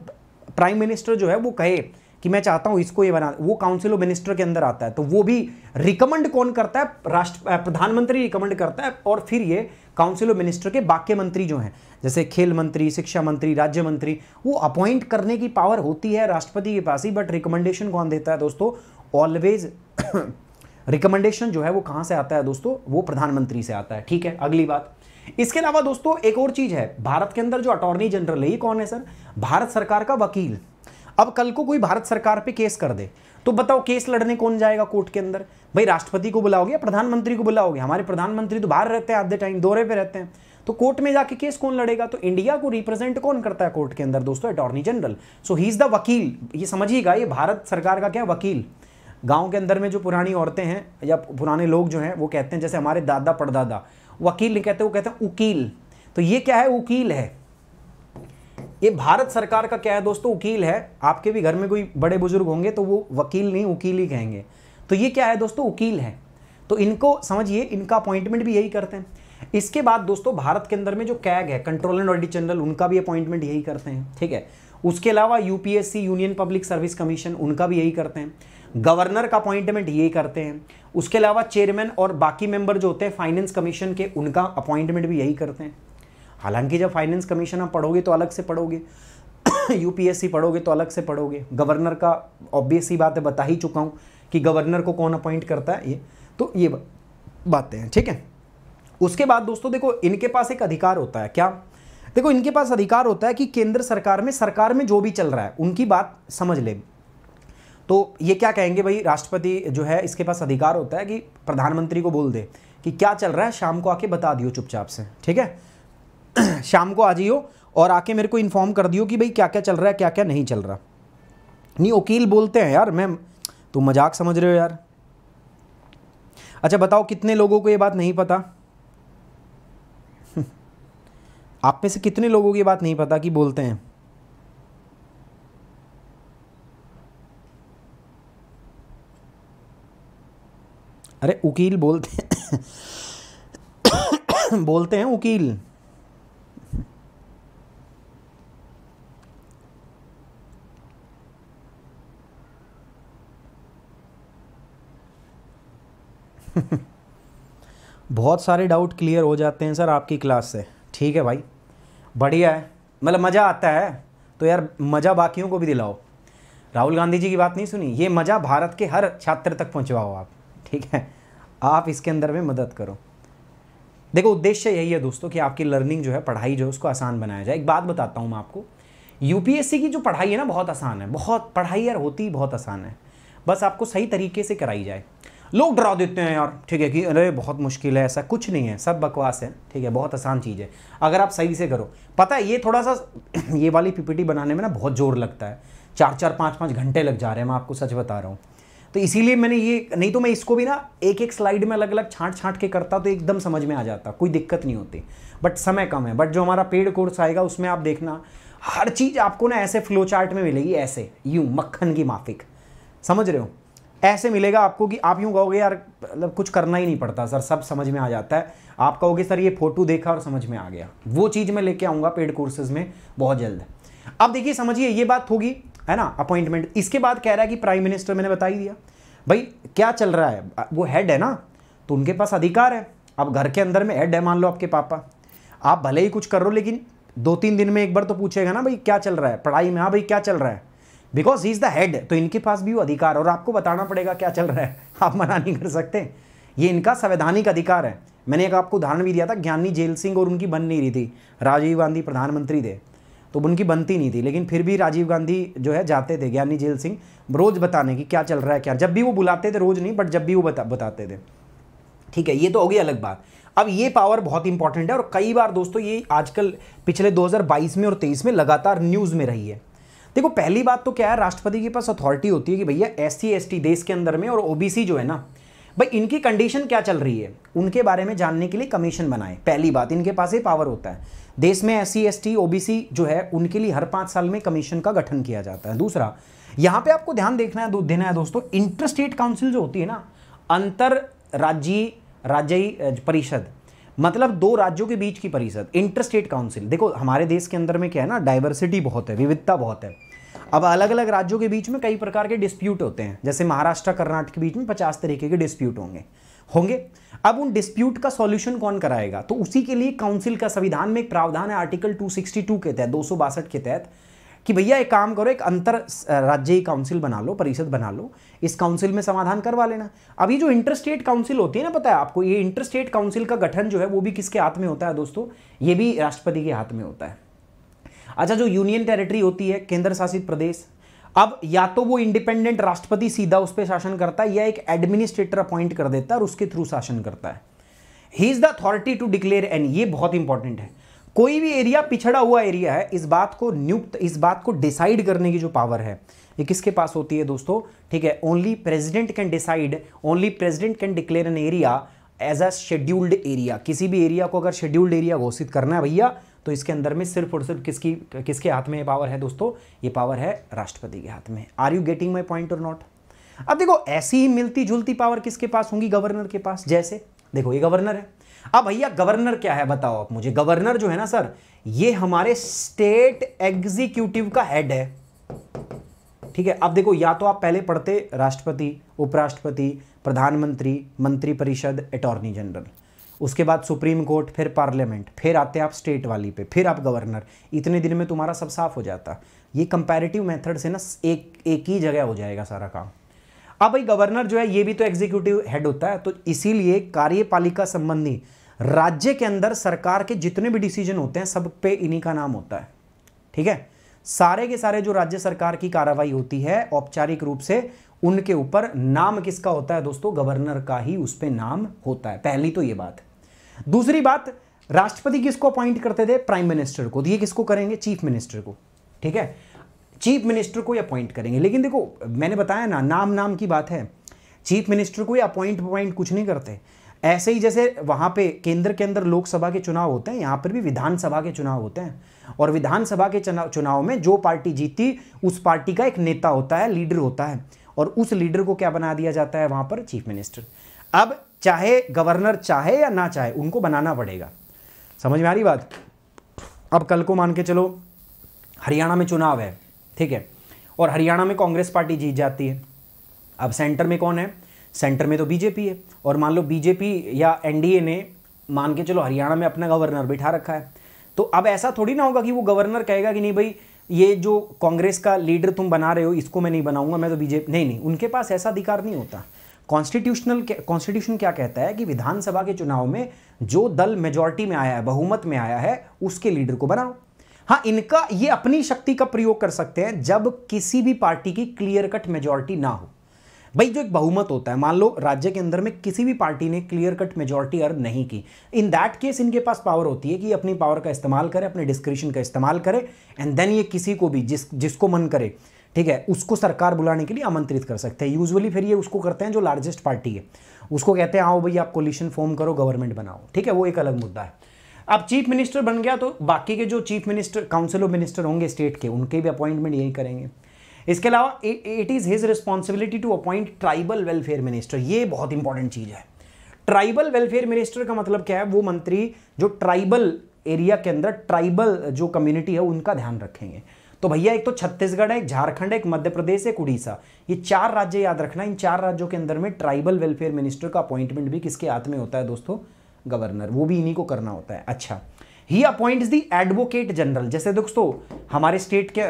प्राइम मिनिस्टर जो है वो कहे कि मैं चाहता हूं इसको ये बना वो काउंसिल ऑफ मिनिस्टर के अंदर आता है तो वो भी रिकमेंड कौन करता है राष्ट्र प्रधानमंत्री रिकमेंड करता है और फिर ये काउंसिल ऑफ मिनिस्टर के बाकी मंत्री जो हैं जैसे खेल मंत्री शिक्षा मंत्री राज्य मंत्री वो अपॉइंट करने की पावर होती है राष्ट्रपति के पास ही बट रिकमेंडेशन कौन देता है दोस्तों ऑलवेज रिकमेंडेशन जो है वो कहाँ से आता है दोस्तों वो प्रधानमंत्री से आता है ठीक है अगली बात इसके अलावा दोस्तों एक और चीज़ है भारत के अंदर जो अटॉर्नी जनरल है ये कौन है सर भारत सरकार का वकील अब कल को कोई भारत सरकार पे केस कर दे तो बताओ केस लड़ने कौन जाएगा कोर्ट के अंदर भाई राष्ट्रपति को बुलाओगे या प्रधानमंत्री को बुलाओगे हमारे प्रधानमंत्री तो बाहर रहते हैं आधे टाइम दौरे पे रहते हैं तो कोर्ट में जाके केस कौन लड़ेगा तो इंडिया को रिप्रेजेंट कौन करता है कोर्ट के अंदर दोस्तों attorney general so he is the वकील ये समझिएगा ये भारत सरकार का क्या वकील गांव के अंदर में जो पुरानी औरतें हैं या पुराने लोग जो हैं वो कहते हैं जैसे हमारे दादा पड़दादा वकील नहीं कहते वो कहते हैं उकील तो ये क्या है उकील है ये भारत सरकार का क्या है दोस्तों वकील है आपके भी घर में कोई बड़े बुजुर्ग होंगे तो वो वकील नहीं वकील ही कहेंगे तो ये क्या है दोस्तों वकील है तो इनको समझिए इनका अपॉइंटमेंट भी यही करते हैं इसके बाद दोस्तों भारत के अंदर में जो कैग है कंट्रोल एंड ऑडिट जनरल उनका भी अपॉइंटमेंट यही करते हैं ठीक है उसके अलावा UPSC union public service commission उनका भी यही करते हैं गवर्नर का अपॉइंटमेंट यही करते हैं उसके अलावा चेयरमैन और बाकी मेंबर जो होते हैं फाइनेंस कमीशन के उनका अपॉइंटमेंट भी यही करते हैं हालांकि जब फाइनेंस कमीशन आप पढ़ोगे तो अलग से पढ़ोगे यूपीएससी पढ़ोगे तो अलग से पढ़ोगे गवर्नर का ऑब्वियस ही बात है बता ही चुका हूँ कि गवर्नर को कौन अपॉइंट करता है ये तो ये बातें हैं ठीक है उसके बाद दोस्तों देखो इनके पास एक अधिकार होता है क्या देखो इनके पास अधिकार होता है कि केंद्र सरकार में सरकार में जो भी चल रहा है उनकी बात समझ ले तो ये क्या कहेंगे भाई राष्ट्रपति जो है इसके पास अधिकार होता है कि प्रधानमंत्री को बोल दे कि क्या चल रहा है शाम को आके बता दियो चुपचाप से ठीक है शाम को आ जाइयो और आके मेरे को इन्फॉर्म कर दियो कि भाई क्या क्या चल रहा है क्या क्या नहीं चल रहा नहीं वकील बोलते हैं यार मैम तुम मजाक समझ रहे हो यार अच्छा बताओ कितने लोगों को ये बात नहीं पता आप में से कितने लोगों को ये बात नहीं पता कि बोलते हैं अरे उकील बोलते हैं बोलते हैं उकील बहुत सारे डाउट क्लियर हो जाते हैं सर आपकी क्लास से ठीक है भाई बढ़िया है मतलब मज़ा आता है तो यार मज़ा बाकियों को भी दिलाओ राहुल गांधी जी की बात नहीं सुनी ये मज़ा भारत के हर छात्र तक पहुँचवाओ आप ठीक है आप इसके अंदर में मदद करो देखो उद्देश्य यही है दोस्तों कि आपकी लर्निंग जो है पढ़ाई जो है उसको आसान बनाया जाए एक बात बताता हूँ मैं आपको यूपीएससी की जो पढ़ाई है ना बहुत आसान है बहुत पढ़ाई यार होती ही बहुत आसान है बस आपको सही तरीके से कराई जाए लोग डरा देते हैं यार ठीक है कि अरे बहुत मुश्किल है ऐसा कुछ नहीं है सब बकवास है ठीक है बहुत आसान चीज़ है अगर आप सही से करो पता है ये थोड़ा सा ये वाली पीपीटी बनाने में ना बहुत जोर लगता है चार चार पाँच पाँच घंटे लग जा रहे हैं मैं आपको सच बता रहा हूँ तो इसीलिए मैंने ये नहीं तो मैं इसको भी ना एक एक स्लाइड में अलग अलग छांट छांट के करता तो एकदम समझ में आ जाता कोई दिक्कत नहीं होती बट समय कम है बट जो हमारा पेड कोर्स आएगा उसमें आप देखना हर चीज़ आपको ना ऐसे फ्लो चार्ट में मिलेगी ऐसे यूँ मक्खन की माफिक समझ रहे हो ऐसे मिलेगा आपको कि आप यूँ कहोगे यार मतलब कुछ करना ही नहीं पड़ता सर सब समझ में आ जाता है आप कहोगे सर ये फ़ोटो देखा और समझ में आ गया वो चीज़ मैं लेके आऊँगा पेड कोर्सेज में बहुत जल्द अब देखिए समझिए ये बात होगी है ना अपॉइंटमेंट इसके बाद कह रहा है कि प्राइम मिनिस्टर मैंने बता ही दिया भाई क्या चल रहा है वो हेड है ना तो उनके पास अधिकार है अब घर के अंदर में हेड है मान लो आपके पापा आप भले ही कुछ करो लेकिन दो तीन दिन में एक बार तो पूछेगा ना भाई क्या चल रहा है पढ़ाई में हाँ भाई क्या चल रहा है because he is the head तो इनके पास भी वो अधिकार और आपको बताना पड़ेगा क्या चल रहा है आप मना नहीं कर सकते ये इनका संवैधानिक अधिकार है मैंने एक आपको उदाहरण भी दिया था ज्ञानी जेल सिंह और उनकी बन नहीं रही थी राजीव गांधी प्रधानमंत्री थे तो उनकी बनती नहीं थी लेकिन फिर भी राजीव गांधी जो है जाते थे ज्ञानी जेल सिंह रोज़ बताने की क्या चल रहा है क्या जब भी वो बुलाते थे रोज़ नहीं बट जब भी वो बता बताते थे ठीक है ये तो होगी अलग बात अब ये पावर बहुत इंपॉर्टेंट है और कई बार दोस्तों ये आजकल पिछले 2022 में और 23 में लगातार न्यूज़ में रही है देखो पहली बात तो क्या है राष्ट्रपति के पास अथॉरिटी होती है कि भैया एस सी देश के अंदर में और ओबीसी जो है ना भाई इनकी कंडीशन क्या चल रही है उनके बारे में जानने के लिए कमीशन बनाए पहली बात इनके पास ये पावर होता है देश में S C S T OBC जो है उनके लिए हर पाँच साल में कमीशन का गठन किया जाता है दूसरा यहाँ पे आपको ध्यान देखना है देना है दोस्तों इंटर स्टेट काउंसिल जो होती है ना अंतर राज्य राज्य परिषद मतलब दो राज्यों के बीच की परिषद इंटर स्टेट काउंसिल देखो हमारे देश के अंदर में क्या है ना डाइवर्सिटी बहुत है विविधता बहुत है अब अलग अलग राज्यों के बीच में कई प्रकार के डिस्प्यूट होते हैं जैसे महाराष्ट्र कर्नाटक के बीच में पचास तरीके के डिस्प्यूट होंगे होंगे अब उन डिस्प्यूट का सॉल्यूशन कौन कराएगा तो उसी के लिए काउंसिल का संविधान में एक प्रावधान है आर्टिकल 262 के तहत दो के तहत कि भैया एक काम करो एक अंतर राज्य काउंसिल बना लो परिषद बना लो इस काउंसिल में समाधान करवा लेना अभी जो इंटर स्टेट काउंसिल होती है ना पता है आपको ये इंटर स्टेट काउंसिल का गठन जो है वो भी किसके हाथ में होता है दोस्तों ये भी राष्ट्रपति के हाथ में होता है अच्छा जो यूनियन टेरिटरी होती है केंद्र शासित प्रदेश अब या तो वो इंडिपेंडेंट राष्ट्रपति सीधा उस पर शासन करता है या एक एडमिनिस्ट्रेटर अपॉइंट कर देता है और उसके थ्रू शासन करता है he is the authority to declare an ये बहुत इंपॉर्टेंट है कोई भी एरिया पिछड़ा हुआ एरिया है इस बात को नियुक्त इस बात को डिसाइड करने की जो पावर है ये किसके पास होती है दोस्तों ठीक है only president can decide only president can declare an area as a scheduled area किसी भी एरिया को अगर शेड्यूल्ड एरिया घोषित करना है भैया तो इसके अंदर में सिर्फ और सिर्फ किसकी किसके हाथ में ये पावर है दोस्तों ये पावर है राष्ट्रपति के हाथ में are you getting my point और नॉट अब देखो ऐसी ही मिलती जुलती पावर किसके पास होंगी गवर्नर के पास जैसे देखो ये गवर्नर है अब हाँ भैया गवर्नर क्या है बताओ आप मुझे गवर्नर जो है ना सर ये हमारे स्टेट एग्जीक्यूटिव का हेड है ठीक है अब देखो या तो आप पहले पढ़ते राष्ट्रपति उपराष्ट्रपति प्रधानमंत्री मंत्रिपरिषद अटॉर्नी जनरल उसके बाद सुप्रीम कोर्ट फिर पार्लियामेंट फिर आते आप स्टेट वाली पे फिर आप गवर्नर इतने दिन में तुम्हारा सब साफ हो जाता ये कंपैरेटिव मेथड से ना एक एक ही जगह हो जाएगा सारा काम अब भाई गवर्नर जो है ये भी तो एग्जीक्यूटिव हेड होता है तो इसीलिए कार्यपालिका संबंधी राज्य के अंदर सरकार के जितने भी डिसीजन होते हैं सब पे इन्हीं का नाम होता है ठीक है सारे के सारे जो राज्य सरकार की कार्रवाई होती है औपचारिक रूप से उनके ऊपर नाम किसका होता है दोस्तों गवर्नर का ही उस पर नाम होता है पहली तो ये बात दूसरी बात राष्ट्रपति किसको अपॉइंट करते थे प्राइम मिनिस्टर को तो ये किसको करेंगे चीफ मिनिस्टर को ठीक है चीफ मिनिस्टर को ही अपॉइंट करेंगे लेकिन देखो मैंने बताया ना नाम नाम की बात है चीफ मिनिस्टर को अपॉइंट अपॉइंट कुछ नहीं करते ऐसे ही जैसे वहाँ पे केंद्र के अंदर लोकसभा के चुनाव होते हैं यहाँ पर भी विधानसभा के चुनाव होते हैं और विधानसभा के चुनाव में जो पार्टी जीती उस पार्टी का एक नेता होता है लीडर होता है और उस लीडर को क्या बना दिया जाता है वहाँ पर चीफ मिनिस्टर अब चाहे गवर्नर चाहे या ना चाहे उनको बनाना पड़ेगा समझ में आ रही बात अब कल को मान के चलो हरियाणा में चुनाव है ठीक है और हरियाणा में कांग्रेस पार्टी जीत जाती है अब सेंटर में कौन है सेंटर में तो बीजेपी है और मान लो बीजेपी या एनडीए ने मान के चलो हरियाणा में अपना गवर्नर बिठा रखा है तो अब ऐसा थोड़ी ना होगा कि वो गवर्नर कहेगा कि नहीं भाई ये जो कांग्रेस का लीडर तुम बना रहे हो इसको मैं नहीं बनाऊंगा मैं तो बीजेपी नहीं नहीं उनके पास ऐसा अधिकार नहीं होता कॉन्स्टिट्यूशनल कॉन्स्टिट्यूशन क्या कहता है कि विधानसभा के चुनाव में जो दल मेजोरिटी में आया है बहुमत में आया है उसके लीडर को बनाओ हाँ इनका ये अपनी शक्ति का प्रयोग कर सकते हैं जब किसी भी पार्टी की क्लियर कट मेजॉरिटी ना हो भाई जो एक बहुमत होता है मान लो राज्य के अंदर में किसी भी पार्टी ने क्लियर कट मेजोरिटी अर्न नहीं की इन दैट केस इनके पास पावर होती है कि अपनी पावर का इस्तेमाल करें अपने डिस्क्रिप्शन का इस्तेमाल करें एंड देन ये किसी को भी जिस जिसको मन करे ठीक है उसको सरकार बुलाने के लिए आमंत्रित कर सकते हैं यूजुअली फिर ये उसको करते हैं जो लार्जेस्ट पार्टी है उसको कहते हैं आओ भाई आप कोलिशन फॉर्म करो गवर्नमेंट बनाओ ठीक है वो एक अलग मुद्दा है अब चीफ मिनिस्टर बन गया तो बाकी के जो chief minister council of minister होंगे स्टेट के उनके भी अपॉइंटमेंट यही करेंगे इसके अलावा it is his responsibility to appoint tribal welfare minister ये बहुत इंपॉर्टेंट चीज़ है ट्राइबल वेलफेयर मिनिस्टर का मतलब क्या है वो मंत्री जो ट्राइबल एरिया के अंदर ट्राइबल जो कम्युनिटी है उनका ध्यान रखेंगे तो भैया एक तो छत्तीसगढ़ है एक झारखंड है एक मध्य प्रदेश एक उड़ीसा ये चार राज्य याद रखना इन चार राज्यों के अंदर में ट्राइबल वेलफेयर मिनिस्टर का अपॉइंटमेंट भी किसके हाथ में होता है दोस्तों गवर्नर वो भी इन्हीं को करना होता है अच्छा he appoint the advocate general जैसे दोस्तों हमारे स्टेट के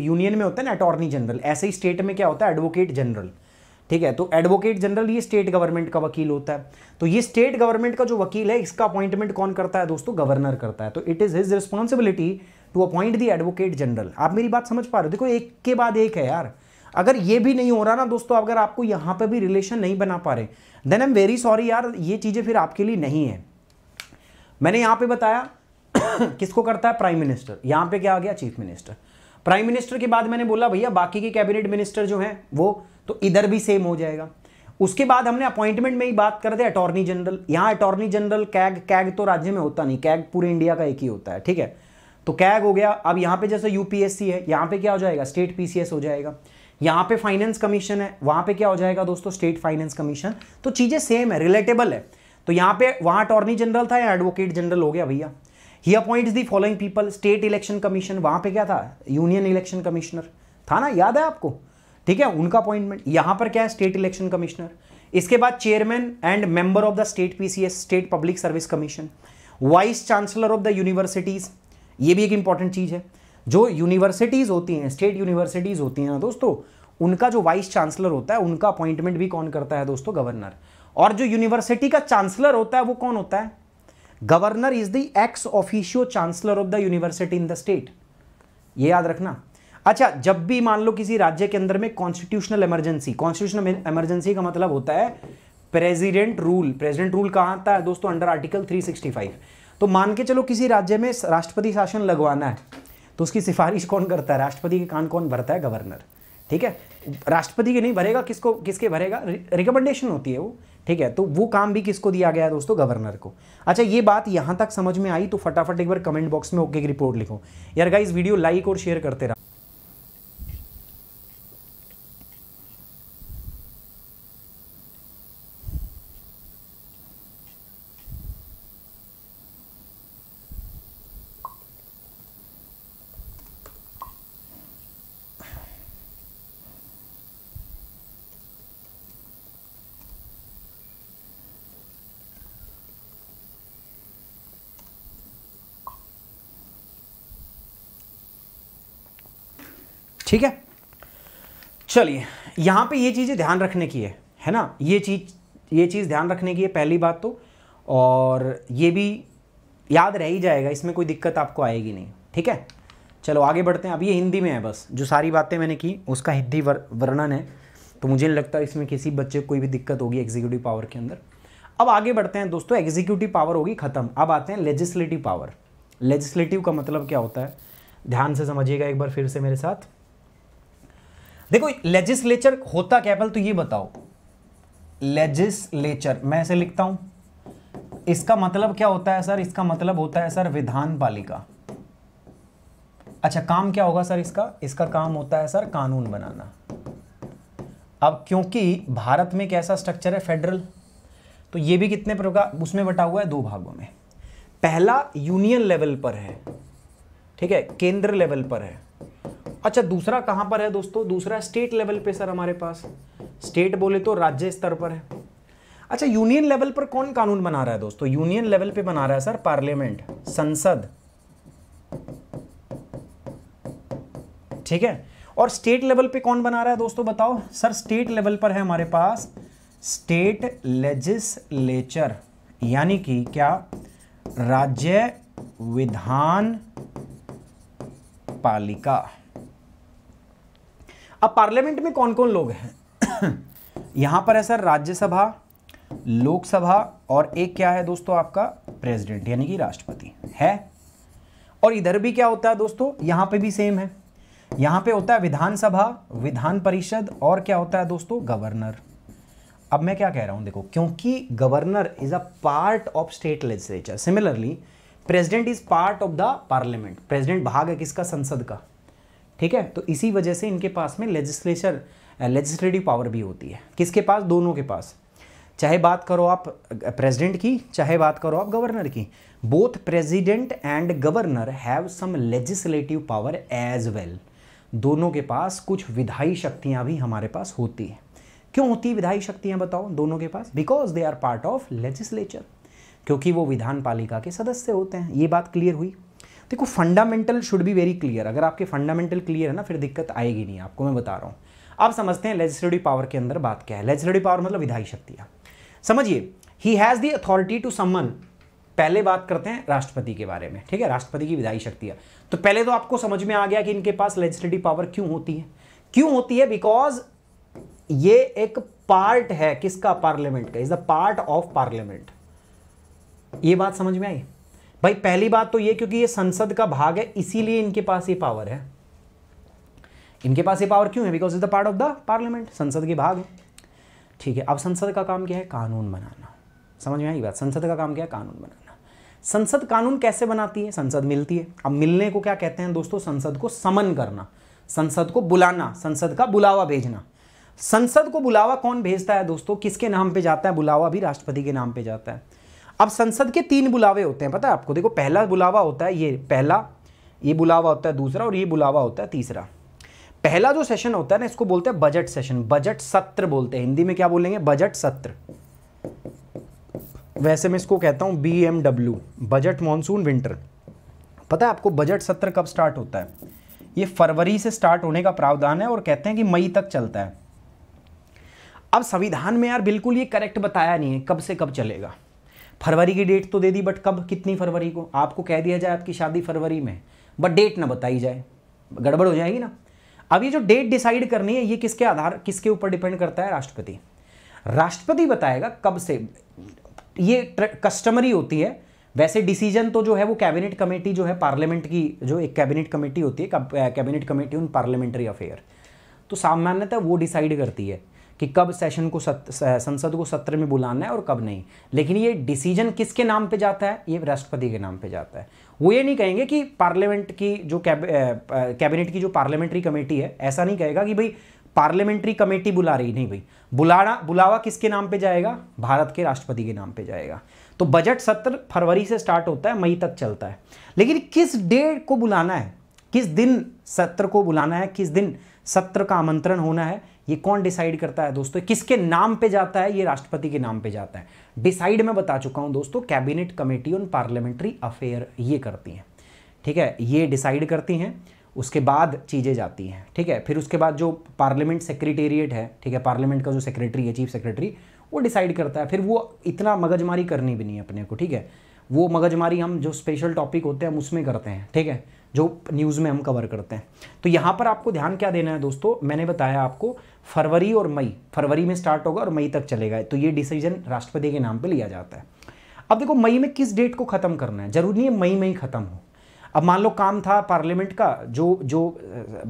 यूनियन में होता है ना अटॉर्नी जनरल ऐसे ही स्टेट में क्या होता है एडवोकेट जनरल ठीक है तो एडवोकेट जनरल ये स्टेट गवर्नमेंट का वकील होता है तो ये स्टेट गवर्नमेंट का जो वकील है इसका अपॉइंटमेंट कौन करता है दोस्तों गवर्नर करता है तो it is his responsibility to appoint the advocate general आप मेरी बात समझ पा रहे हो देखो एक के बाद एक है यार अगर ये भी नहीं हो रहा ना दोस्तों अगर आपको यहाँ पर भी रिलेशन नहीं बना पा रहे then I am very sorry यार ये चीज़ें फिर आपके लिए नहीं है मैंने यहाँ पर बताया किसको करता है प्राइम मिनिस्टर यहां पे क्या आ गया चीफ मिनिस्टर प्राइम मिनिस्टर के बाद मैंने बोला भैया बाकी के कैबिनेट मिनिस्टर जो हैं वो तो इधर भी सेम हो जाएगा उसके बाद हमने अपॉइंटमेंट में ही बात कर दी अटॉर्नी जनरल यहां अटॉर्नी जनरल कैग कैग तो राज्य में होता नहीं कैग पूरे इंडिया का एक ही होता है ठीक है तो कैग हो गया अब यहाँ पे जैसे यूपीएससी है यहां पे क्या हो जाएगा स्टेट पीसीएस हो जाएगा यहां पे फाइनेंस कमीशन है वहां पे क्या हो जाएगा दोस्तों स्टेट फाइनेंस कमीशन तो चीज़ें सेम है रिलेटेबल है तो यहाँ पे वहां अटॉर्नी जनरल था या एडवोकेट जनरल हो गया भैया he appoint the following people state election commission वहां पे क्या था यूनियन इलेक्शन कमिश्नर था ना याद है आपको ठीक है उनका अपॉइंटमेंट यहां पर क्या है स्टेट इलेक्शन कमिश्नर इसके बाद chairman and member of the state PCS state public service commission vice chancellor of the universities ये भी एक इंपॉर्टेंट चीज़ है जो यूनिवर्सिटीज़ होती हैं स्टेट यूनिवर्सिटीज़ होती हैं ना दोस्तों उनका जो वाइस चांसलर होता है उनका अपॉइंटमेंट भी कौन करता है दोस्तों गवर्नर और जो यूनिवर्सिटी का चांसलर होता है वो कौन होता है governor is the ex officio chancellor of the university in the state ये याद रखना अच्छा जब भी मान लो किसी राज्य के अंदर में कॉन्स्टिट्यूशनल इमरजेंसी कॉन्स्टिट्यूशनल इमरजेंसी का मतलब होता है प्रेसिडेंट रूल प्रेसिडेंट रूल कहां आता है दोस्तों अंडर आर्टिकल 365 तो मान के चलो किसी राज्य में राष्ट्रपति शासन लगवाना है तो उसकी सिफारिश कौन करता है राष्ट्रपति के कान कौन भरता है गवर्नर ठीक है राष्ट्रपति के नहीं भरेगा किसको किसके भरेगा रिकमेंडेशन होती है वो ठीक है तो वो काम भी किसको दिया गया है दोस्तों गवर्नर को अच्छा ये बात यहां तक समझ में आई तो फटाफट एक बार कमेंट बॉक्स में ओके की रिपोर्ट लिखो यार गाइज वीडियो लाइक और शेयर करते रहो ठीक है चलिए यहाँ पे ये चीज़ें ध्यान रखने की है है ना ये चीज़ ये चीज़ ध्यान रखने की है पहली बात तो और ये भी याद रह ही जाएगा इसमें कोई दिक्कत आपको आएगी नहीं ठीक है चलो आगे बढ़ते हैं अब ये हिंदी में है बस जो सारी बातें मैंने की उसका हिंदी वर्णन है तो मुझे नहीं लगता इसमें किसी बच्चे को कोई भी दिक्कत होगी एग्जीक्यूटिव पावर के अंदर अब आगे बढ़ते हैं दोस्तों एग्जीक्यूटिव पावर होगी ख़त्म अब आते हैं लेजिस्लेटिव पावर लेजिस्लेटिव का मतलब क्या होता है ध्यान से समझिएगा एक बार फिर से मेरे साथ देखो लेजिस्लेचर होता क्या पहले तो ये बताओ लेजिस्लेचर मैं ऐसे लिखता हूं इसका मतलब क्या होता है सर इसका मतलब होता है सर विधान पालिका अच्छा काम क्या होगा सर इसका इसका काम होता है सर कानून बनाना अब क्योंकि भारत में कैसा स्ट्रक्चर है फेडरल तो ये भी कितने प्रकार उसमें बटा हुआ है दो भागों में पहला यूनियन लेवल पर है ठीक है केंद्र लेवल पर है अच्छा दूसरा कहां पर है दोस्तों दूसरा स्टेट लेवल पे सर हमारे पास स्टेट बोले तो राज्य स्तर पर है अच्छा यूनियन लेवल पर कौन कानून बना रहा है दोस्तों यूनियन लेवल पे बना रहा है सर पार्लियामेंट संसद ठीक है और स्टेट लेवल पे कौन बना रहा है दोस्तों बताओ सर स्टेट लेवल पर है हमारे पास स्टेट लेजिस्लेचर यानी कि क्या राज्य विधान पालिका अब पार्लियामेंट में कौन कौन लोग हैं यहां पर है सर राज्यसभा लोकसभा और एक क्या है दोस्तों आपका प्रेसिडेंट यानी कि राष्ट्रपति है और इधर भी क्या होता है दोस्तों यहां पे भी सेम है यहां पे होता है विधानसभा विधान परिषद और क्या होता है दोस्तों गवर्नर अब मैं क्या कह रहा हूं देखो क्योंकि governor is a part of state legislature similarly president is part of the parliament president भाग है किसका संसद का ठीक है तो इसी वजह से इनके पास में लेजिस्लेचर लेजिस्लेटिव पावर भी होती है किसके पास दोनों के पास चाहे बात करो आप प्रेसिडेंट uh, की चाहे बात करो आप गवर्नर की both president and governor have some legislative power as well दोनों के पास कुछ विधायी शक्तियाँ भी हमारे पास होती हैं क्यों होती है विधायी शक्तियाँ बताओ दोनों के पास because they are part of legislature क्योंकि वो विधान पालिका के सदस्य होते हैं ये बात क्लियर हुई देखो fundamental should be very clear अगर आपके फंडामेंटल क्लियर है ना फिर दिक्कत आएगी नहीं आपको मैं बता रहा हूँ आप समझते हैं लेजिस्लेटिव पावर के अंदर बात क्या है लेजिस्लेटिव पावर मतलब विधायी शक्तियाँ समझिए he has the authority to summon पहले बात करते हैं राष्ट्रपति के बारे में ठीक है राष्ट्रपति की विधायी शक्तियाँ तो पहले तो आपको समझ में आ गया कि इनके पास लेजिस्लेटिव पावर क्यों होती है क्यों होती है बिकॉज ये एक पार्ट है किसका पार्लियामेंट का is the part of parliament ये बात समझ में आई भाई पहली बात तो ये क्योंकि ये संसद का भाग है इसीलिए इनके पास ये पावर है इनके पास ये पावर क्यों है because is the part of the parliament संसद के भाग है ठीक है अब संसद का काम क्या है कानून बनाना समझ में आई बात संसद का काम क्या है कानून बनाना संसद कानून कैसे बनाती है संसद मिलती है अब मिलने को क्या कहते हैं दोस्तों संसद को समन करना संसद को बुलाना संसद का बुलावा भेजना संसद को बुलावा कौन भेजता है दोस्तों किसके नाम पे जाता है बुलावा भी राष्ट्रपति के नाम पे जाता है अब संसद के तीन बुलावे होते हैं पता है आपको देखो पहला बुलावा होता है ये पहला ये बुलावा होता है दूसरा और ये बुलावा होता है तीसरा पहला जो सेशन होता है ना इसको बोलते हैं बजट सेशन बजट सत्र बोलते हैं हिंदी में क्या बोलेंगे बजट सत्र वैसे मैं इसको कहता हूं B M W budget monsoon winter पता है आपको बजट सत्र कब स्टार्ट होता है ये फरवरी से स्टार्ट होने का प्रावधान है और कहते हैं कि मई तक चलता है अब संविधान में यार बिल्कुल ये करेक्ट बताया नहीं है कब से कब चलेगा फरवरी की डेट तो दे दी बट कब कितनी फरवरी को आपको कह दिया जाए आपकी शादी फरवरी में बट डेट ना बताई जाए गड़बड़ हो जाएगी ना अब ये जो डेट डिसाइड करनी है ये किसके आधार किसके ऊपर डिपेंड करता है राष्ट्रपति राष्ट्रपति बताएगा कब से ये कस्टमरी होती है वैसे डिसीजन तो जो है वो कैबिनेट कमेटी जो है पार्लियामेंट की जो एक कैबिनेट कमेटी होती है cabinet committee on parliamentary affair तो सामान्यतः वो डिसाइड करती है कि कब सेशन को संसद को सत्र में बुलाना है और कब नहीं लेकिन ये डिसीजन किसके नाम पे जाता है ये राष्ट्रपति के नाम पे जाता है वो ये नहीं कहेंगे कि पार्लियामेंट की जो कैबिनेट की जो पार्लियामेंट्री कमेटी है ऐसा नहीं कहेगा कि भाई पार्लियामेंट्री कमेटी बुला रही नहीं भाई बुलाना बुलावा किसके नाम पे जाएगा भारत के राष्ट्रपति के नाम पे जाएगा तो बजट सत्र फरवरी से स्टार्ट होता है मई तक चलता है लेकिन किस डेट को बुलाना है किस दिन सत्र को बुलाना है किस दिन सत्र का आमंत्रण होना है ये कौन डिसाइड करता है दोस्तों किसके नाम पे जाता है ये राष्ट्रपति के नाम पे जाता है डिसाइड मैं बता चुका हूँ दोस्तों cabinet committee on parliamentary affair ये करती हैं ठीक है ये डिसाइड करती हैं उसके बाद चीज़ें जाती हैं ठीक है फिर उसके बाद जो पार्लियामेंट सेक्रेटेरिएट है ठीक है पार्लियामेंट का जो सेक्रेटरी है चीफ सेक्रेटरी वो डिसाइड करता है फिर वो इतना मगजमारी करनी भी नहीं अपने को ठीक है वो मगजमारी हम जो स्पेशल टॉपिक होते हैं हम उसमें करते हैं ठीक है जो न्यूज़ में हम कवर करते हैं तो यहाँ पर आपको ध्यान क्या देना है दोस्तों मैंने बताया आपको फरवरी और मई फरवरी में स्टार्ट होगा और मई तक चलेगा तो ये डिसीजन राष्ट्रपति के नाम पर लिया जाता है अब देखो मई में किस डेट को ख़त्म करना है जरूरी नहीं है मई में ही ख़त्म हो अब मान लो काम था पार्लियामेंट का जो जो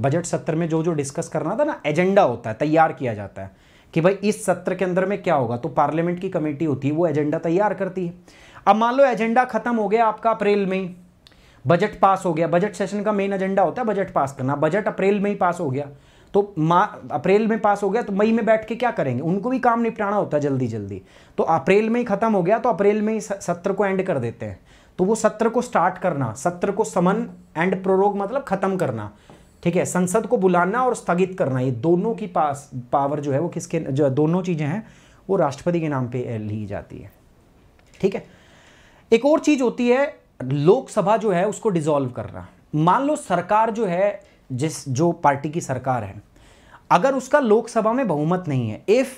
बजट सत्र में जो जो डिस्कस करना था ना एजेंडा होता है तैयार किया जाता है कि भाई इस सत्र के अंदर में क्या होगा तो पार्लियामेंट की कमेटी होती है वो एजेंडा तैयार करती है अब मान लो एजेंडा खत्म हो गया आपका अप्रैल में ही बजट पास हो गया बजट सेशन का मेन एजेंडा होता है बजट पास करना बजट अप्रैल में ही पास हो गया तो अप्रैल में पास हो गया तो मई में बैठ के क्या करेंगे उनको भी काम निपटाना होता है जल्दी जल्दी तो अप्रैल में ही खत्म हो गया तो अप्रैल में ही सत्र को एंड कर देते हैं तो वो सत्र को स्टार्ट करना सत्र को समन एंड प्रोरोग मतलब खत्म करना ठीक है संसद को बुलाना और स्थगित करना ये दोनों की पास पावर जो है वो किसके जो दोनों चीज़ें हैं वो राष्ट्रपति के नाम पे ली जाती है ठीक है एक और चीज़ होती है लोकसभा जो है उसको डिसॉल्व करना मान लो सरकार जो है जिस जो पार्टी की सरकार है अगर उसका लोकसभा में बहुमत नहीं है if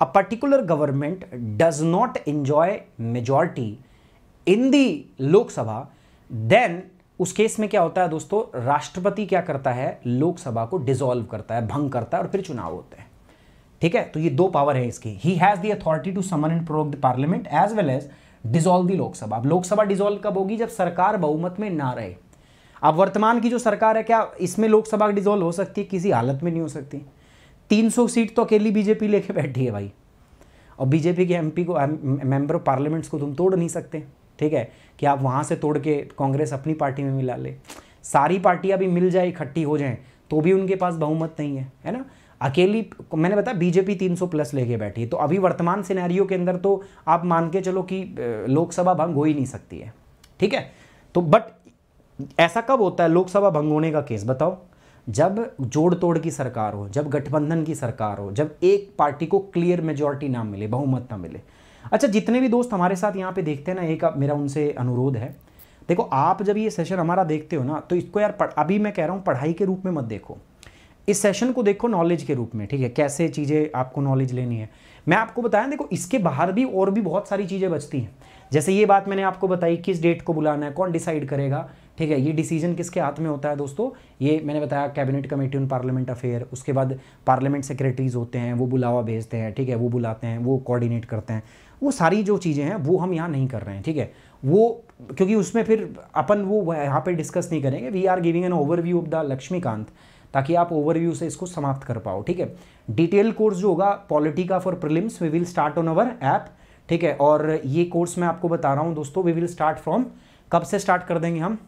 a particular government does not enjoy majority in the Lok Sabha then उस केस में क्या होता है दोस्तों राष्ट्रपति क्या करता है लोकसभा को डिसॉल्व करता है भंग करता है और फिर चुनाव होते हैं ठीक है तो ये दो पावर है इसकी he has the authority to summon and prorogue the parliament as well as dissolve the Lok Sabha अब लोकसभा डिजोल्व कब होगी जब सरकार बहुमत में ना रहे अब वर्तमान की जो सरकार है क्या इसमें लोकसभा डिजोल्व हो सकती है किसी हालत में नहीं हो सकती 300 सीट तो अकेली बीजेपी लेके बैठी है भाई और बीजेपी के एमपी को मेंबर ऑफ पार्लियामेंट्स को तुम तोड़ नहीं सकते ठीक है कि आप वहाँ से तोड़ के कांग्रेस अपनी पार्टी में मिला ले सारी पार्टियाँ भी मिल जाए इकट्ठी हो जाए तो भी उनके पास बहुमत नहीं है है ना अकेली मैंने बताया बीजेपी 300 प्लस लेके बैठी है तो अभी वर्तमान सिनेरियो के अंदर तो आप मान के चलो कि लोकसभा भंग हो ही नहीं सकती है ठीक है तो बट ऐसा कब होता है लोकसभा भंग होने का केस बताओ जब जोड़ तोड़ की सरकार हो जब गठबंधन की सरकार हो जब एक पार्टी को क्लियर मेजोरिटी ना मिले बहुमत ना मिले अच्छा जितने भी दोस्त हमारे साथ यहाँ पे देखते हैं ना एक मेरा उनसे अनुरोध है देखो आप जब ये सेशन हमारा देखते हो ना तो इसको यार अभी मैं कह रहा हूँ पढ़ाई के रूप में मत देखो इस सेशन को देखो नॉलेज के रूप में ठीक है कैसे चीज़ें आपको नॉलेज लेनी है मैं आपको बताया देखो इसके बाहर भी और भी बहुत सारी चीज़ें बचती हैं जैसे ये बात मैंने आपको बताई किस डेट को बुलाना है कौन डिसाइड करेगा ठीक है ये डिसीजन किसके हाथ में होता है दोस्तों ये मैंने बताया cabinet committee on parliament affair उसके बाद पार्लियामेंट सेक्रेटरीज होते हैं वो बुलावा भेजते हैं ठीक है वो बुलाते हैं वो कोऑर्डिनेट करते हैं वो सारी जो चीज़ें हैं वो हम यहाँ नहीं कर रहे हैं ठीक है वो क्योंकि उसमें फिर अपन वो यहाँ पर डिस्कस नहीं करेंगे we are giving an overview of the Laxmikanth ताकि आप ओवरव्यू से इसको समाप्त कर पाओ ठीक है डिटेल कोर्स जो होगा पॉलिटी का for prelims we will start on our app ठीक है और ये कोर्स मैं आपको बता रहा हूँ दोस्तों वी विल स्टार्ट फ्रॉम कब से स्टार्ट कर देंगे हम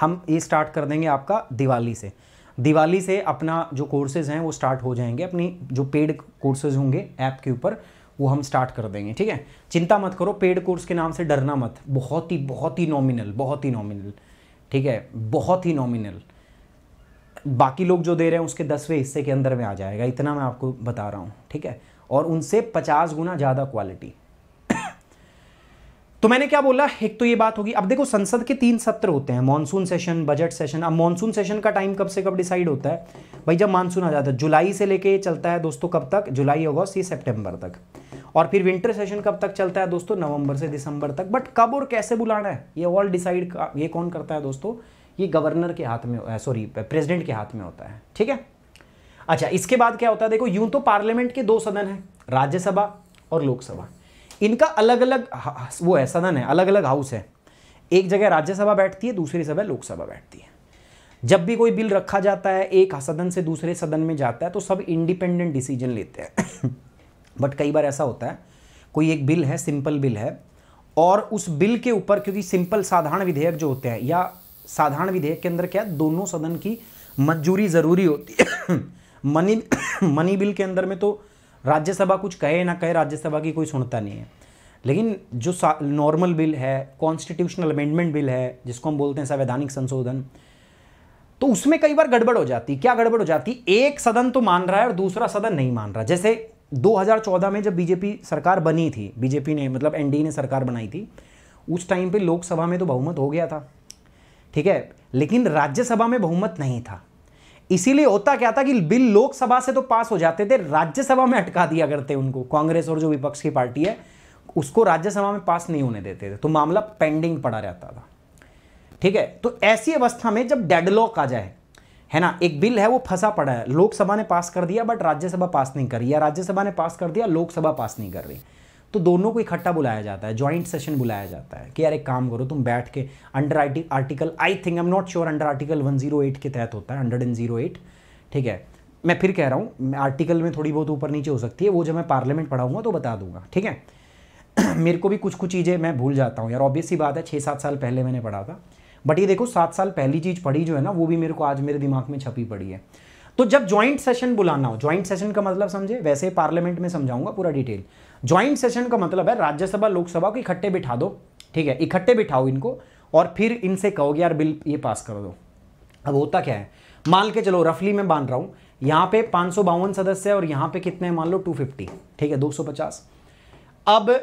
हम ये स्टार्ट कर देंगे आपका दिवाली से दिवाली से अपना जो कोर्सेज हैं वो स्टार्ट हो जाएंगे अपनी जो पेड कोर्सेज होंगे ऐप के ऊपर वो हम स्टार्ट कर देंगे ठीक है चिंता मत करो पेड कोर्स के नाम से डरना मत बहुत ही बहुत ही नॉमिनल बहुत ही नॉमिनल ठीक है बहुत ही नॉमिनल बाकी लोग जो दे रहे हैं उसके दसवें हिस्से के अंदर में आ जाएगा इतना मैं आपको बता रहा हूँ ठीक है और उनसे पचास गुना ज़्यादा क्वालिटी तो मैंने क्या बोला एक तो ये बात होगी अब देखो संसद के तीन सत्र होते हैं मानसून सेशन बजट सेशन अब मानसून सेशन का टाइम कब से कब डिसाइड होता है भाई जब मानसून आ जाता है जुलाई से लेके चलता है दोस्तों कब तक जुलाई अगस्त या सितंबर तक और फिर विंटर सेशन कब तक चलता है दोस्तों नवंबर से दिसंबर तक बट कब और कैसे बुलाना है ये ऑल डिसाइड ये कौन करता है दोस्तों ये गवर्नर के हाथ में सॉरी प्रेसिडेंट के हाथ में होता है ठीक है अच्छा इसके बाद क्या होता है देखो यूं तो पार्लियामेंट के दो सदन हैं राज्यसभा और लोकसभा इनका अलग अलग वो है सदन है अलग अलग हाउस है एक जगह राज्यसभा बैठती है दूसरी सभा लोकसभा बैठती है जब भी कोई बिल रखा जाता है एक सदन से दूसरे सदन में जाता है तो सब इंडिपेंडेंट डिसीजन लेते हैं बट कई बार ऐसा होता है कोई एक बिल है सिंपल बिल है और उस बिल के ऊपर क्योंकि सिंपल साधारण विधेयक जो होते हैं या साधारण विधेयक के अंदर क्या दोनों सदन की मंजूरी जरूरी होती है मनी मनी बिल के अंदर में तो राज्यसभा कुछ कहे ना कहे राज्यसभा की कोई सुनता नहीं है लेकिन जो नॉर्मल बिल है कॉन्स्टिट्यूशनल अमेंडमेंट बिल है जिसको हम बोलते हैं संवैधानिक संशोधन तो उसमें कई बार गड़बड़ हो जाती क्या गड़बड़ हो जाती एक सदन तो मान रहा है और दूसरा सदन नहीं मान रहा जैसे 2014 में जब बीजेपी सरकार बनी थी बीजेपी ने मतलब एनडीए ने सरकार बनाई थी उस टाइम पे लोकसभा में तो बहुमत हो गया था ठीक है लेकिन राज्यसभा में बहुमत नहीं था इसीलिए होता क्या था कि बिल लोकसभा से तो पास हो जाते थे राज्यसभा में अटका दिया करते उनको कांग्रेस और जो विपक्ष की पार्टी है उसको राज्यसभा में पास नहीं होने देते थे तो मामला पेंडिंग पड़ा रहता था ठीक है तो ऐसी अवस्था में जब डेडलॉक आ जाए है ना एक बिल है वो फंसा पड़ा है लोकसभा ने पास कर दिया बट राज्यसभा पास नहीं कर रही या राज्यसभा ने पास कर दिया लोकसभा पास नहीं कर रही तो दोनों को इकट्ठा बुलाया जाता है ज्वाइंट सेशन बुलाया जाता है कि यार एक काम करो तुम बैठ के under article I think I am not sure under article 108 के तहत होता है हंड्रेड एंड जीरो एट ठीक है मैं फिर कह रहा हूँ आर्टिकल में थोड़ी बहुत ऊपर नीचे हो सकती है वो जब मैं पार्लियामेंट पढ़ाऊंगा तो बता दूंगा ठीक है मेरे को भी कुछ कुछ चीज़ें मैं भूल जाता हूँ यार ऑब्वियस बात है छः सात साल पहले मैंने पढ़ा था बट ये देखो सात साल पहली चीज़ पढ़ी जो है ना वो भी मेरे को आज मेरे दिमाग में छपी पड़ी है तो जब ज्वाइंट सेशन बुलाना हो ज्वाइंट सेशन का मतलब समझे वैसे पार्लियामेंट में समझाऊंगा पूरा डिटेल ज्वाइंट सेशन का मतलब है राज्यसभा लोकसभा को इकट्ठे बिठा दो ठीक है इकट्ठे बिठाओ इनको और फिर इनसे कहोगे यार बिल ये पास कर दो अब होता क्या है मान के चलो रफली मैं बांध रहा हूँ यहाँ पे पाँच सदस्य है और यहाँ पे कितने मान लो 250 ठीक है 250 अब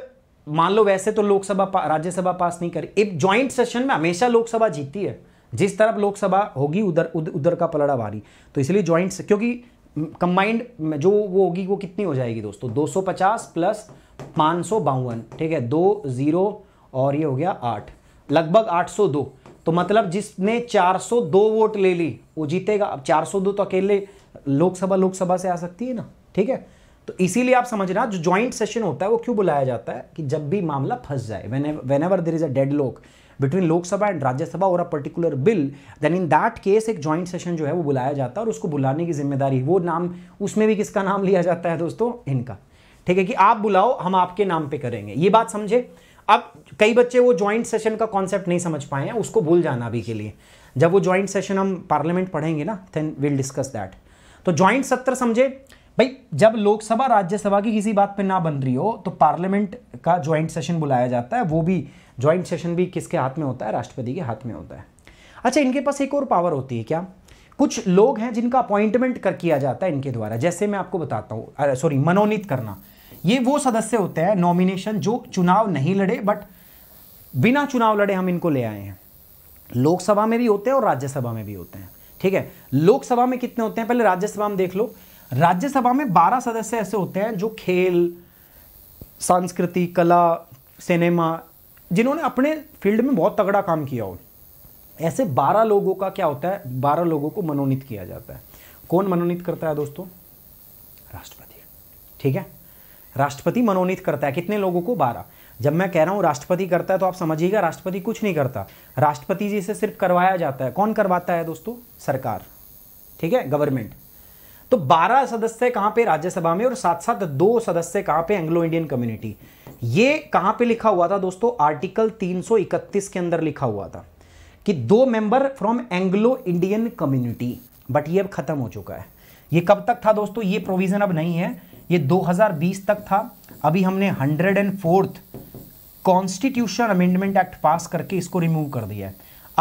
मान लो वैसे तो लोकसभा पा, राज्यसभा पास नहीं करी एक ज्वाइंट सेशन में हमेशा लोकसभा जीतती है जिस तरफ लोकसभा होगी उधर उधर का पलड़ा भारी तो इसलिए ज्वाइंट क्योंकि कंबाइंड जो वो होगी वो कितनी हो जाएगी दोस्तों पचास प्लस पाँच ठीक है दो ज़ीरो और ये हो गया आठ लगभग 802 तो मतलब जिसने 402 वोट ले ली वो जीतेगा अब 402 तो अकेले लोकसभा लोकसभा से आ सकती है ना ठीक है तो इसीलिए आप समझना जो ज्वाइंट सेशन होता है वो क्यों बुलाया जाता है कि जब भी मामला फंस जाए whenever there is a deadlock between Lok Sabha and Rajya Sabha और a particular bill then in that case एक ज्वाइंट सेशन जो है वो बुलाया जाता है और उसको बुलाने की जिम्मेदारी वो नाम उसमें भी किसका नाम लिया जाता है दोस्तों इनका ठीक है कि आप बुलाओ हम आपके नाम पे करेंगे ये बात समझे अब कई बच्चे वो ज्वाइंट सेशन का कॉन्सेप्ट नहीं समझ पाए हैं उसको भूल जाना अभी के लिए जब वो ज्वाइंट सेशन हम पार्लियामेंट पढ़ेंगे ना देन विल डिस्कस दैट तो ज्वाइंट सत्र समझे भाई जब लोकसभा राज्यसभा की किसी बात पे ना बन रही हो तो पार्लियामेंट का ज्वाइंट सेशन बुलाया जाता है वो भी ज्वाइंट सेशन भी किसके हाथ में होता है राष्ट्रपति के हाथ में होता है अच्छा इनके पास एक और पावर होती है क्या कुछ लोग हैं जिनका अपॉइंटमेंट कर किया जाता है इनके द्वारा जैसे मैं आपको बताता हूँ सॉरी मनोनीत करना ये वो सदस्य होते हैं नॉमिनेशन जो चुनाव नहीं लड़े बट बिना चुनाव लड़े हम इनको ले आए हैं लोकसभा में भी होते हैं और राज्यसभा में भी होते हैं ठीक है लोकसभा में कितने होते हैं पहले राज्यसभा में देख लो राज्यसभा में 12 सदस्य ऐसे होते हैं जो खेल संस्कृति कला सिनेमा जिन्होंने अपने फील्ड में बहुत तगड़ा काम किया हो ऐसे 12 लोगों का क्या होता है 12 लोगों को मनोनीत किया जाता है कौन मनोनीत करता है दोस्तों राष्ट्रपति ठीक है राष्ट्रपति मनोनीत करता है कितने लोगों को 12 जब मैं कह रहा हूं राष्ट्रपति करता है तो आप समझिएगा राष्ट्रपति कुछ नहीं करता राष्ट्रपति जी से सिर्फ करवाया जाता है कौन करवाता है दोस्तों सरकार ठीक है गवर्नमेंट तो 12 सदस्य कहां पे राज्यसभा में और साथ साथ दो सदस्य कहां पे एंग्लो इंडियन कम्युनिटी ये कहां पे लिखा हुआ था दोस्तों आर्टिकल 331 के अंदर लिखा हुआ था कि दो member from Anglo Indian community but ये अब खत्म हो चुका है ये कब तक था दोस्तों ये प्रोविजन अब नहीं है ये 2020 तक था अभी हमने hundred and fourth constitution amendment act pass करके इसको रिमूव कर दिया है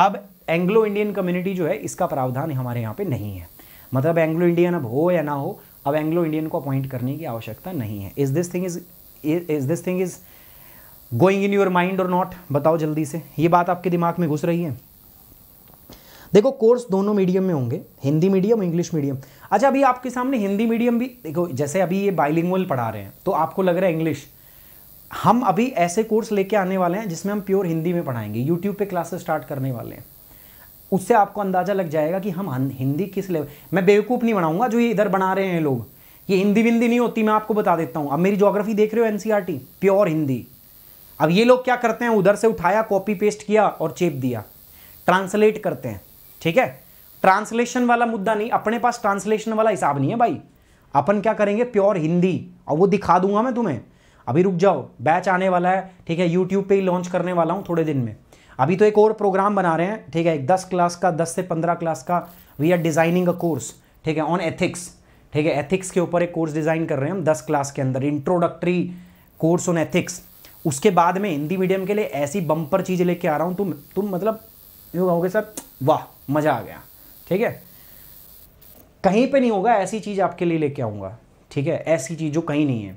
अब एंग्लो इंडियन कम्युनिटी जो है इसका प्रावधान हमारे यहां पे नहीं है मतलब एंग्लो इंडियन अब हो या ना हो अब एंग्लो इंडियन को अपॉइंट करने की आवश्यकता नहीं है is this thing is is this thing is going in your mind और नॉट बताओ जल्दी से ये बात आपके दिमाग में घुस रही है देखो कोर्स दोनों मीडियम में होंगे हिंदी मीडियम इंग्लिश मीडियम अच्छा अभी आपके सामने हिंदी मीडियम भी देखो जैसे अभी ये बाइलिंगुअल पढ़ा रहे हैं तो आपको लग रहा है इंग्लिश हम अभी ऐसे कोर्स लेके आने वाले हैं जिसमें हम प्योर हिंदी में पढ़ाएंगे यूट्यूब पे क्लासेस स्टार्ट करने वाले हैं उससे आपको अंदाज़ा लग जाएगा कि हम हिंदी किस लेवल मैं बेवकूफ़ नहीं बनाऊंगा जो ये इधर बना रहे हैं लोग ये हिंदी विंदी नहीं होती मैं आपको बता देता हूँ अब मेरी जोग्राफी देख रहे हो एनसीईआरटी प्योर e हिंदी अब ये लोग क्या करते हैं उधर से उठाया कॉपी पेस्ट किया और चेप दिया ट्रांसलेट करते हैं ठीक है ट्रांसलेशन वाला मुद्दा नहीं अपने पास ट्रांसलेशन वाला हिसाब नहीं है भाई अपन क्या करेंगे प्योर हिंदी और वो दिखा दूंगा मैं तुम्हें अभी रुक जाओ बैच आने वाला है ठीक है यूट्यूब पे ही लॉन्च करने वाला हूँ थोड़े दिन में अभी तो एक और प्रोग्राम बना रहे हैं ठीक है एक दस क्लास का दस से पंद्रह क्लास का we are designing a course ठीक है ऑन एथिक्स ठीक है एथिक्स के ऊपर एक कोर्स डिज़ाइन कर रहे हैं हम दस क्लास के अंदर इंट्रोडक्टरी कोर्स ऑन एथिक्स उसके बाद में हिंदी मीडियम के लिए ऐसी बम्पर चीज़ें लेके आ रहा हूँ तुम तुम मतलब यू कहोगे सर वाह मज़ा आ गया ठीक है कहीं पे नहीं होगा ऐसी चीज़ आपके लिए लेके आऊँगा ठीक है ऐसी चीज़ जो कहीं नहीं है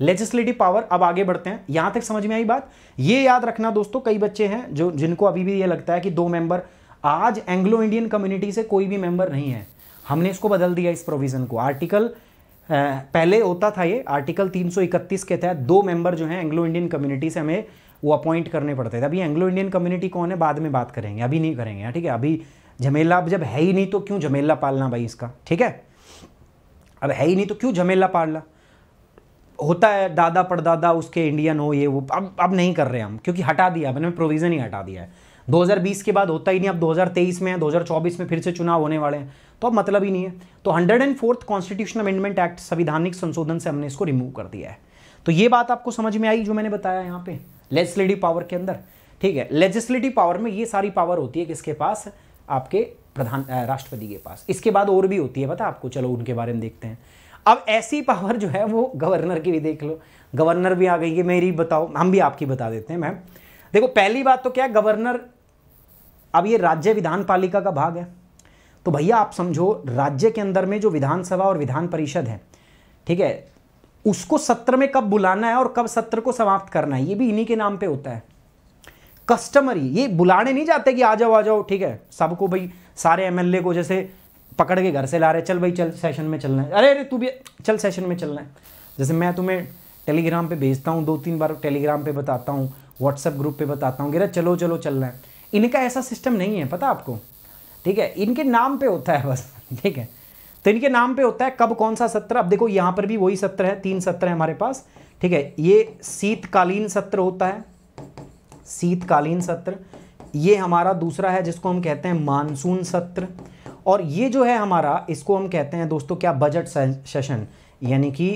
लेजिस्लेटिव पावर अब आगे बढ़ते हैं यहां तक समझ में आई बात ये याद रखना दोस्तों कई बच्चे हैं जो जिनको अभी भी ये लगता है कि दो मेंबर आज एंग्लो इंडियन कम्युनिटी से कोई भी मेंबर नहीं है हमने इसको बदल दिया इस प्रोविज़न को आर्टिकल पहले होता था ये आर्टिकल 331 के तहत दो मेंबर जो हैं एंग्लो इंडियन कम्युनिटी से हमें वो अपॉइंट करने पड़ते थे अभी एंग्लो इंडियन कम्युनिटी कौन है बाद में बात करेंगे अभी नहीं करेंगे हाँ, ठीक है अभी झमेला अब जब है ही नहीं तो क्यों झमेला पालना भाई इसका ठीक है अब है ही नहीं तो क्यों झमेला पालना होता है दादा परदादा उसके इंडियन हो ये वो अब अब नहीं कर रहे हम क्योंकि हटा दिया मैंने प्रोविज़न ही हटा दिया है 2020 के बाद होता ही नहीं अब 2023 में है 2024 में फिर से चुनाव होने वाले हैं तो अब मतलब ही नहीं है तो hundred and fourth constitution amendment act संविधानिक संशोधन से हमने इसको रिमूव कर दिया है तो ये बात आपको समझ में आई जो मैंने बताया यहाँ पे लेजिस्लेटिव पावर के अंदर ठीक है लेजिस्लेटिव पावर में ये सारी पावर होती है किसके पास आपके प्रधान राष्ट्रपति के पास इसके बाद और भी होती है पता आपको चलो उनके बारे में देखते हैं अब ऐसी पावर जो है वो गवर्नर की भी देख लो गवर्नर भी आ गई है मेरी बताओ हम भी आपकी बता देते हैं मैम देखो पहली बात तो क्या गवर्नर अब ये राज्य विधान पालिका का भाग है तो भैया आप समझो राज्य के अंदर में जो विधानसभा और विधान परिषद है ठीक है उसको सत्र में कब बुलाना है और कब सत्र को समाप्त करना है ये भी इन्हीं के नाम पे होता है कस्टमरी ये बुलाने नहीं जाते कि आ जाओ आ जाओ ठीक है सबको भाई सारे एमएलए को जैसे पकड़ के घर से ला रहे चल भाई चल सेशन में चलना है अरे अरे तू भी चल सेशन में चलना है जैसे मैं तुम्हें टेलीग्राम पे भेजता हूँ दो तीन बार टेलीग्राम पे बताता हूँ व्हाट्सएप ग्रुप पे बताता हूँ गिरा चलो चलो चलना है इनका ऐसा सिस्टम नहीं है पता आपको ठीक है इनके नाम पे होता है बस ठीक है तो इनके नाम पे होता है कब कौन सा सत्र अब देखो यहाँ पर भी वही सत्र है तीन सत्र है हमारे पास ठीक है ये शीतकालीन सत्र होता है शीतकालीन सत्र ये हमारा दूसरा है जिसको हम कहते हैं मानसून सत्र और ये जो है हमारा इसको हम कहते हैं दोस्तों क्या बजट सेशन यानी कि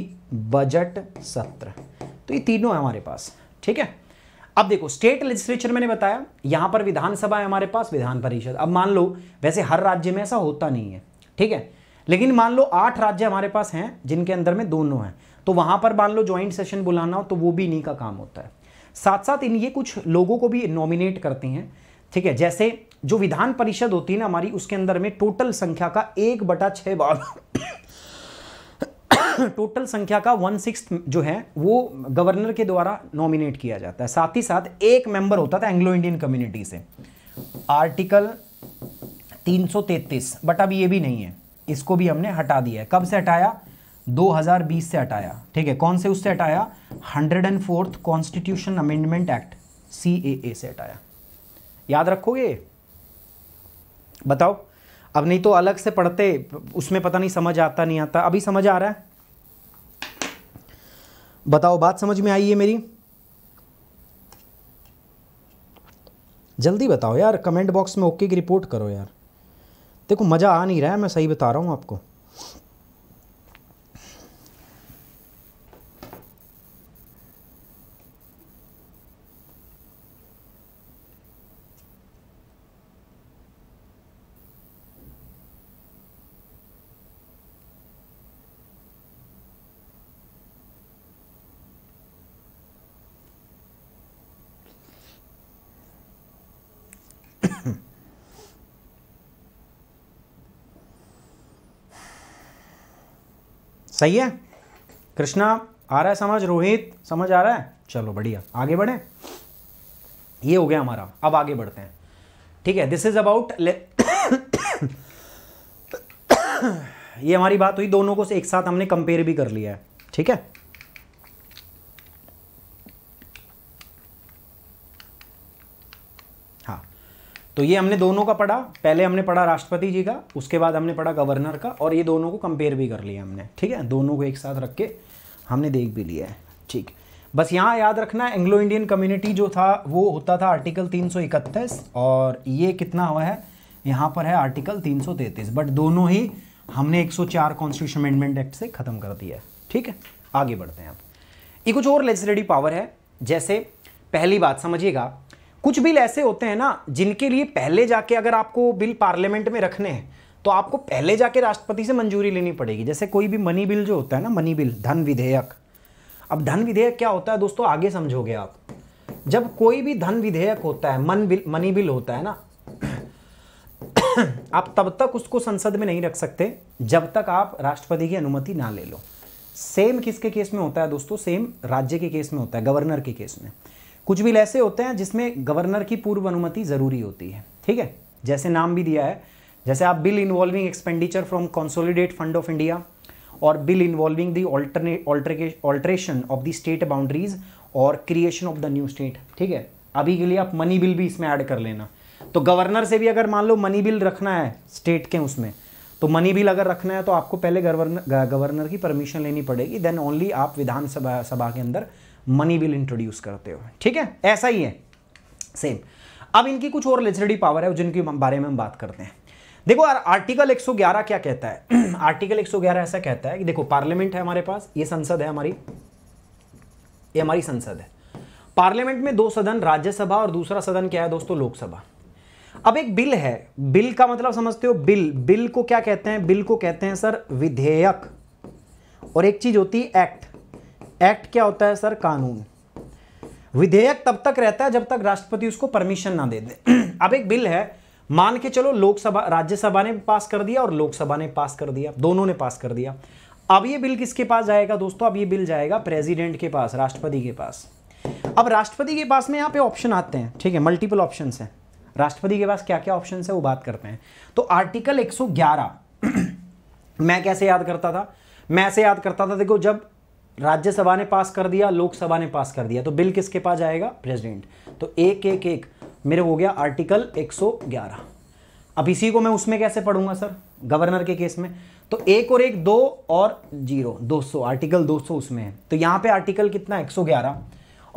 बजट सत्र तो ये तीनों है हमारे पास ठीक है अब देखो स्टेट लेजिस्लेचर मैंने बताया यहां पर विधानसभा है हमारे पास विधान परिषद अब मान लो वैसे हर राज्य में ऐसा होता नहीं है ठीक है लेकिन मान लो आठ राज्य हमारे पास हैं जिनके अंदर में दोनों हैं तो वहां पर मान लो ज्वाइंट सेशन बुलाना हो तो वो भी इन्हीं का काम होता है साथ साथ इन ये कुछ लोगों को भी नॉमिनेट करते हैं ठीक है जैसे जो विधान परिषद होती है ना हमारी उसके अंदर में टोटल संख्या का एक बटा छः भाग टोटल संख्या का वन सिक्स जो है वो गवर्नर के द्वारा नॉमिनेट किया जाता है साथ ही साथ एक मेंबर होता था एंग्लो इंडियन कम्युनिटी से आर्टिकल 333 बट अब ये भी नहीं है इसको भी हमने हटा दिया है कब से हटाया 2020 से हटाया ठीक है कौन से उससे हटाया hundred and fourth constitution amendment act सी से हटाया याद रखोगे बताओ अब नहीं तो अलग से पढ़ते उसमें पता नहीं समझ आता नहीं आता अभी समझ आ रहा है बताओ बात समझ में आई है मेरी जल्दी बताओ यार कमेंट बॉक्स में ओके की रिपोर्ट करो यार देखो मज़ा आ नहीं रहा है मैं सही बता रहा हूँ आपको सही है कृष्णा आ रहा है समझ रोहित समझ आ रहा है चलो बढ़िया आगे बढ़े ये हो गया हमारा अब आगे बढ़ते हैं ठीक है दिस इज अबाउट ये हमारी बात हुई दोनों को से एक साथ हमने कंपेयर भी कर लिया है ठीक है तो ये हमने दोनों का पढ़ा पहले हमने पढ़ा राष्ट्रपति जी का उसके बाद हमने पढ़ा गवर्नर का और ये दोनों को कंपेयर भी कर लिया हमने ठीक है दोनों को एक साथ रख के हमने देख भी लिया है ठीक बस यहाँ याद रखना एंग्लो इंडियन कम्युनिटी जो था वो होता था आर्टिकल 331 और ये कितना हुआ है यहाँ पर है आर्टिकल 333 बट दोनों ही हमने 104 कॉन्स्टिट्यूशन अमेंडमेंट एक्ट से ख़त्म कर दिया है ठीक है आगे बढ़ते हैं आप ये कुछ और लेजिस्लेटिव पावर है जैसे पहली बात समझिएगा कुछ बिल ऐसे होते हैं ना जिनके लिए पहले जाके अगर आपको बिल पार्लियामेंट में रखने हैं तो आपको पहले जाके राष्ट्रपति से मंजूरी लेनी पड़ेगी जैसे कोई भी मनी बिल जो होता है ना मनी बिल धन विधेयक अब धन विधेयक क्या होता है दोस्तों आगे समझोगे आप जब कोई भी धन विधेयक होता है मन बिल मनी बिल होता है ना आप तब तक उसको संसद में नहीं रख सकते जब तक आप राष्ट्रपति की अनुमति ना ले लो सेम किसके केस में होता है दोस्तों सेम राज्य के केस में होता है गवर्नर के केस में कुछ बिल ऐसे होते हैं जिसमें गवर्नर की पूर्व अनुमति ज़रूरी होती है ठीक है जैसे नाम भी दिया है जैसे आप bill involving expenditure from consolidated fund of India और bill involving the alteration of the state boundaries और creation of the new state ठीक है अभी के लिए आप मनी बिल भी इसमें ऐड कर लेना तो गवर्नर से भी अगर मान लो मनी बिल रखना है स्टेट के उसमें तो मनी बिल अगर रखना है तो आपको पहले गवर्नर गवर्नर की परमिशन लेनी पड़ेगी देन ओनली आप विधानसभा सभा के अंदर मनी विल इंट्रोड्यूस करते हो ठीक है ऐसा ही है सेम अब इनकी कुछ और लेजरेडी पावर है जिनके बारे में हम बात करते हैं देखो यार आर्टिकल 111 क्या कहता है आर्टिकल 111 ऐसा कहता है कि देखो पार्लियामेंट है हमारे पास ये संसद है हमारी ये हमारी संसद है पार्लियामेंट में दो सदन राज्यसभा और दूसरा सदन क्या है दोस्तों लोकसभा अब एक बिल है बिल का मतलब समझते हो बिल बिल को क्या कहते हैं बिल को कहते हैं सर विधेयक और एक चीज होती है एक्ट एक्ट क्या होता है सर कानून विधेयक तब तक रहता है जब तक राष्ट्रपति उसको परमिशन ना दे दे अब एक बिल है मान के चलो लोकसभा राज्यसभा ने पास कर दिया और लोकसभा ने पास कर दिया दोनों ने पास कर दिया अब ये बिल किसके पास जाएगा दोस्तों अब ये बिल जाएगा प्रेसिडेंट के पास राष्ट्रपति के पास अब राष्ट्रपति के पास में यहाँ पे ऑप्शन आते हैं ठीक है मल्टीपल ऑप्शन हैं राष्ट्रपति के पास क्या क्या ऑप्शन है वो बात करते हैं तो आर्टिकल एक मैं कैसे याद करता था मैं ऐसे याद करता था देखो जब राज्यसभा ने पास कर दिया लोकसभा ने पास कर दिया तो बिल किसके पास जाएगा प्रेसिडेंट तो एक एक एक मेरे हो गया आर्टिकल 111 अब इसी को मैं उसमें कैसे पढ़ूंगा सर गवर्नर के केस में तो एक और एक दो और जीरो 200 आर्टिकल 200 उसमें है तो यहां पे आर्टिकल कितना 111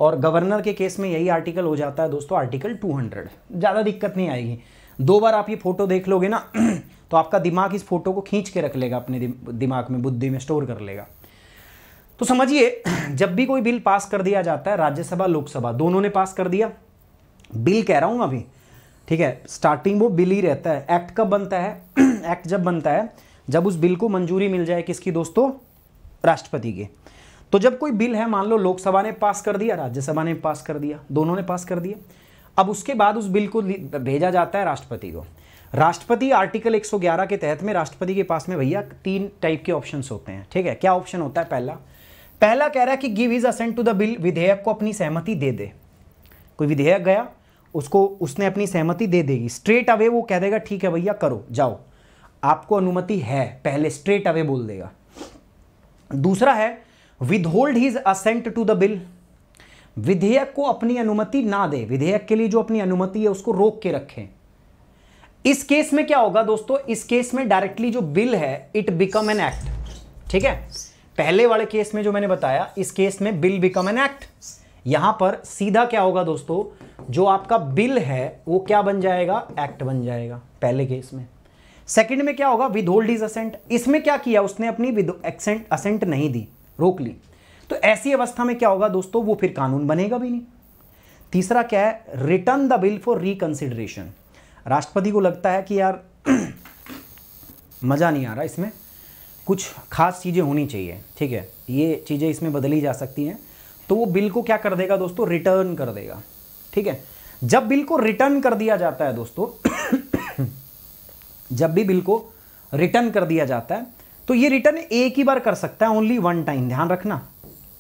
और गवर्नर के केस में यही आर्टिकल हो जाता है दोस्तों आर्टिकल टू ज़्यादा दिक्कत नहीं आएगी दो बार आप ये फोटो देख लोगे ना तो आपका दिमाग इस फोटो को खींच के रख लेगा अपने दिमाग में बुद्धि में स्टोर कर लेगा तो समझिए जब भी कोई बिल पास कर दिया जाता है राज्यसभा लोकसभा दोनों ने पास कर दिया बिल कह रहा हूं अभी ठीक है स्टार्टिंग वो बिल ही रहता है एक्ट कब बनता है एक्ट जब बनता है जब उस बिल को मंजूरी मिल जाए किसकी दोस्तों राष्ट्रपति के तो जब कोई बिल है मान लो लोकसभा ने पास कर दिया राज्यसभा ने पास कर दिया दोनों ने पास कर दिया अब उसके बाद उस बिल को भेजा जाता है राष्ट्रपति को राष्ट्रपति आर्टिकल 111 के तहत में राष्ट्रपति के पास में भैया तीन टाइप के ऑप्शंस होते हैं ठीक है क्या ऑप्शन होता है पहला पहला कह रहा है कि give his assent to the bill विधेयक को अपनी सहमति दे दे कोई विधेयक गया उसको उसने अपनी सहमति दे देगी स्ट्रेट अवे वो कह देगा ठीक है भैया करो जाओ आपको अनुमति है पहले स्ट्रेट अवे बोल देगा दूसरा है withhold his assent to the bill विधेयक को अपनी अनुमति ना दे विधेयक के लिए जो अपनी अनुमति है उसको रोक के रखें इस केस में क्या होगा दोस्तों इस केस में डायरेक्टली जो बिल है इट बिकम एन एक्ट ठीक है पहले वाले केस में जो मैंने बताया इस केस में बिल बिकम एन एक्ट यहां पर सीधा क्या होगा दोस्तों जो आपका बिल है वो क्या बन जाएगा एक्ट बन जाएगा पहले केस में सेकंड में क्या होगा विद होल्ड इज असेंट इसमें क्या किया उसने अपनी एक्सेंट असेंट नहीं दी रोक ली तो ऐसी अवस्था में क्या होगा दोस्तों वो फिर कानून बनेगा भी नहीं तीसरा क्या है return the bill for reconsideration राष्ट्रपति को लगता है कि यार मज़ा नहीं आ रहा इसमें कुछ खास चीज़ें होनी चाहिए ठीक है ये चीज़ें इसमें बदली जा सकती हैं तो वो बिल को क्या कर देगा दोस्तों रिटर्न कर देगा ठीक है जब बिल को रिटर्न कर दिया जाता है दोस्तों जब भी बिल को रिटर्न कर दिया जाता है तो ये रिटर्न एक ही बार कर सकता है ओनली वन टाइम ध्यान रखना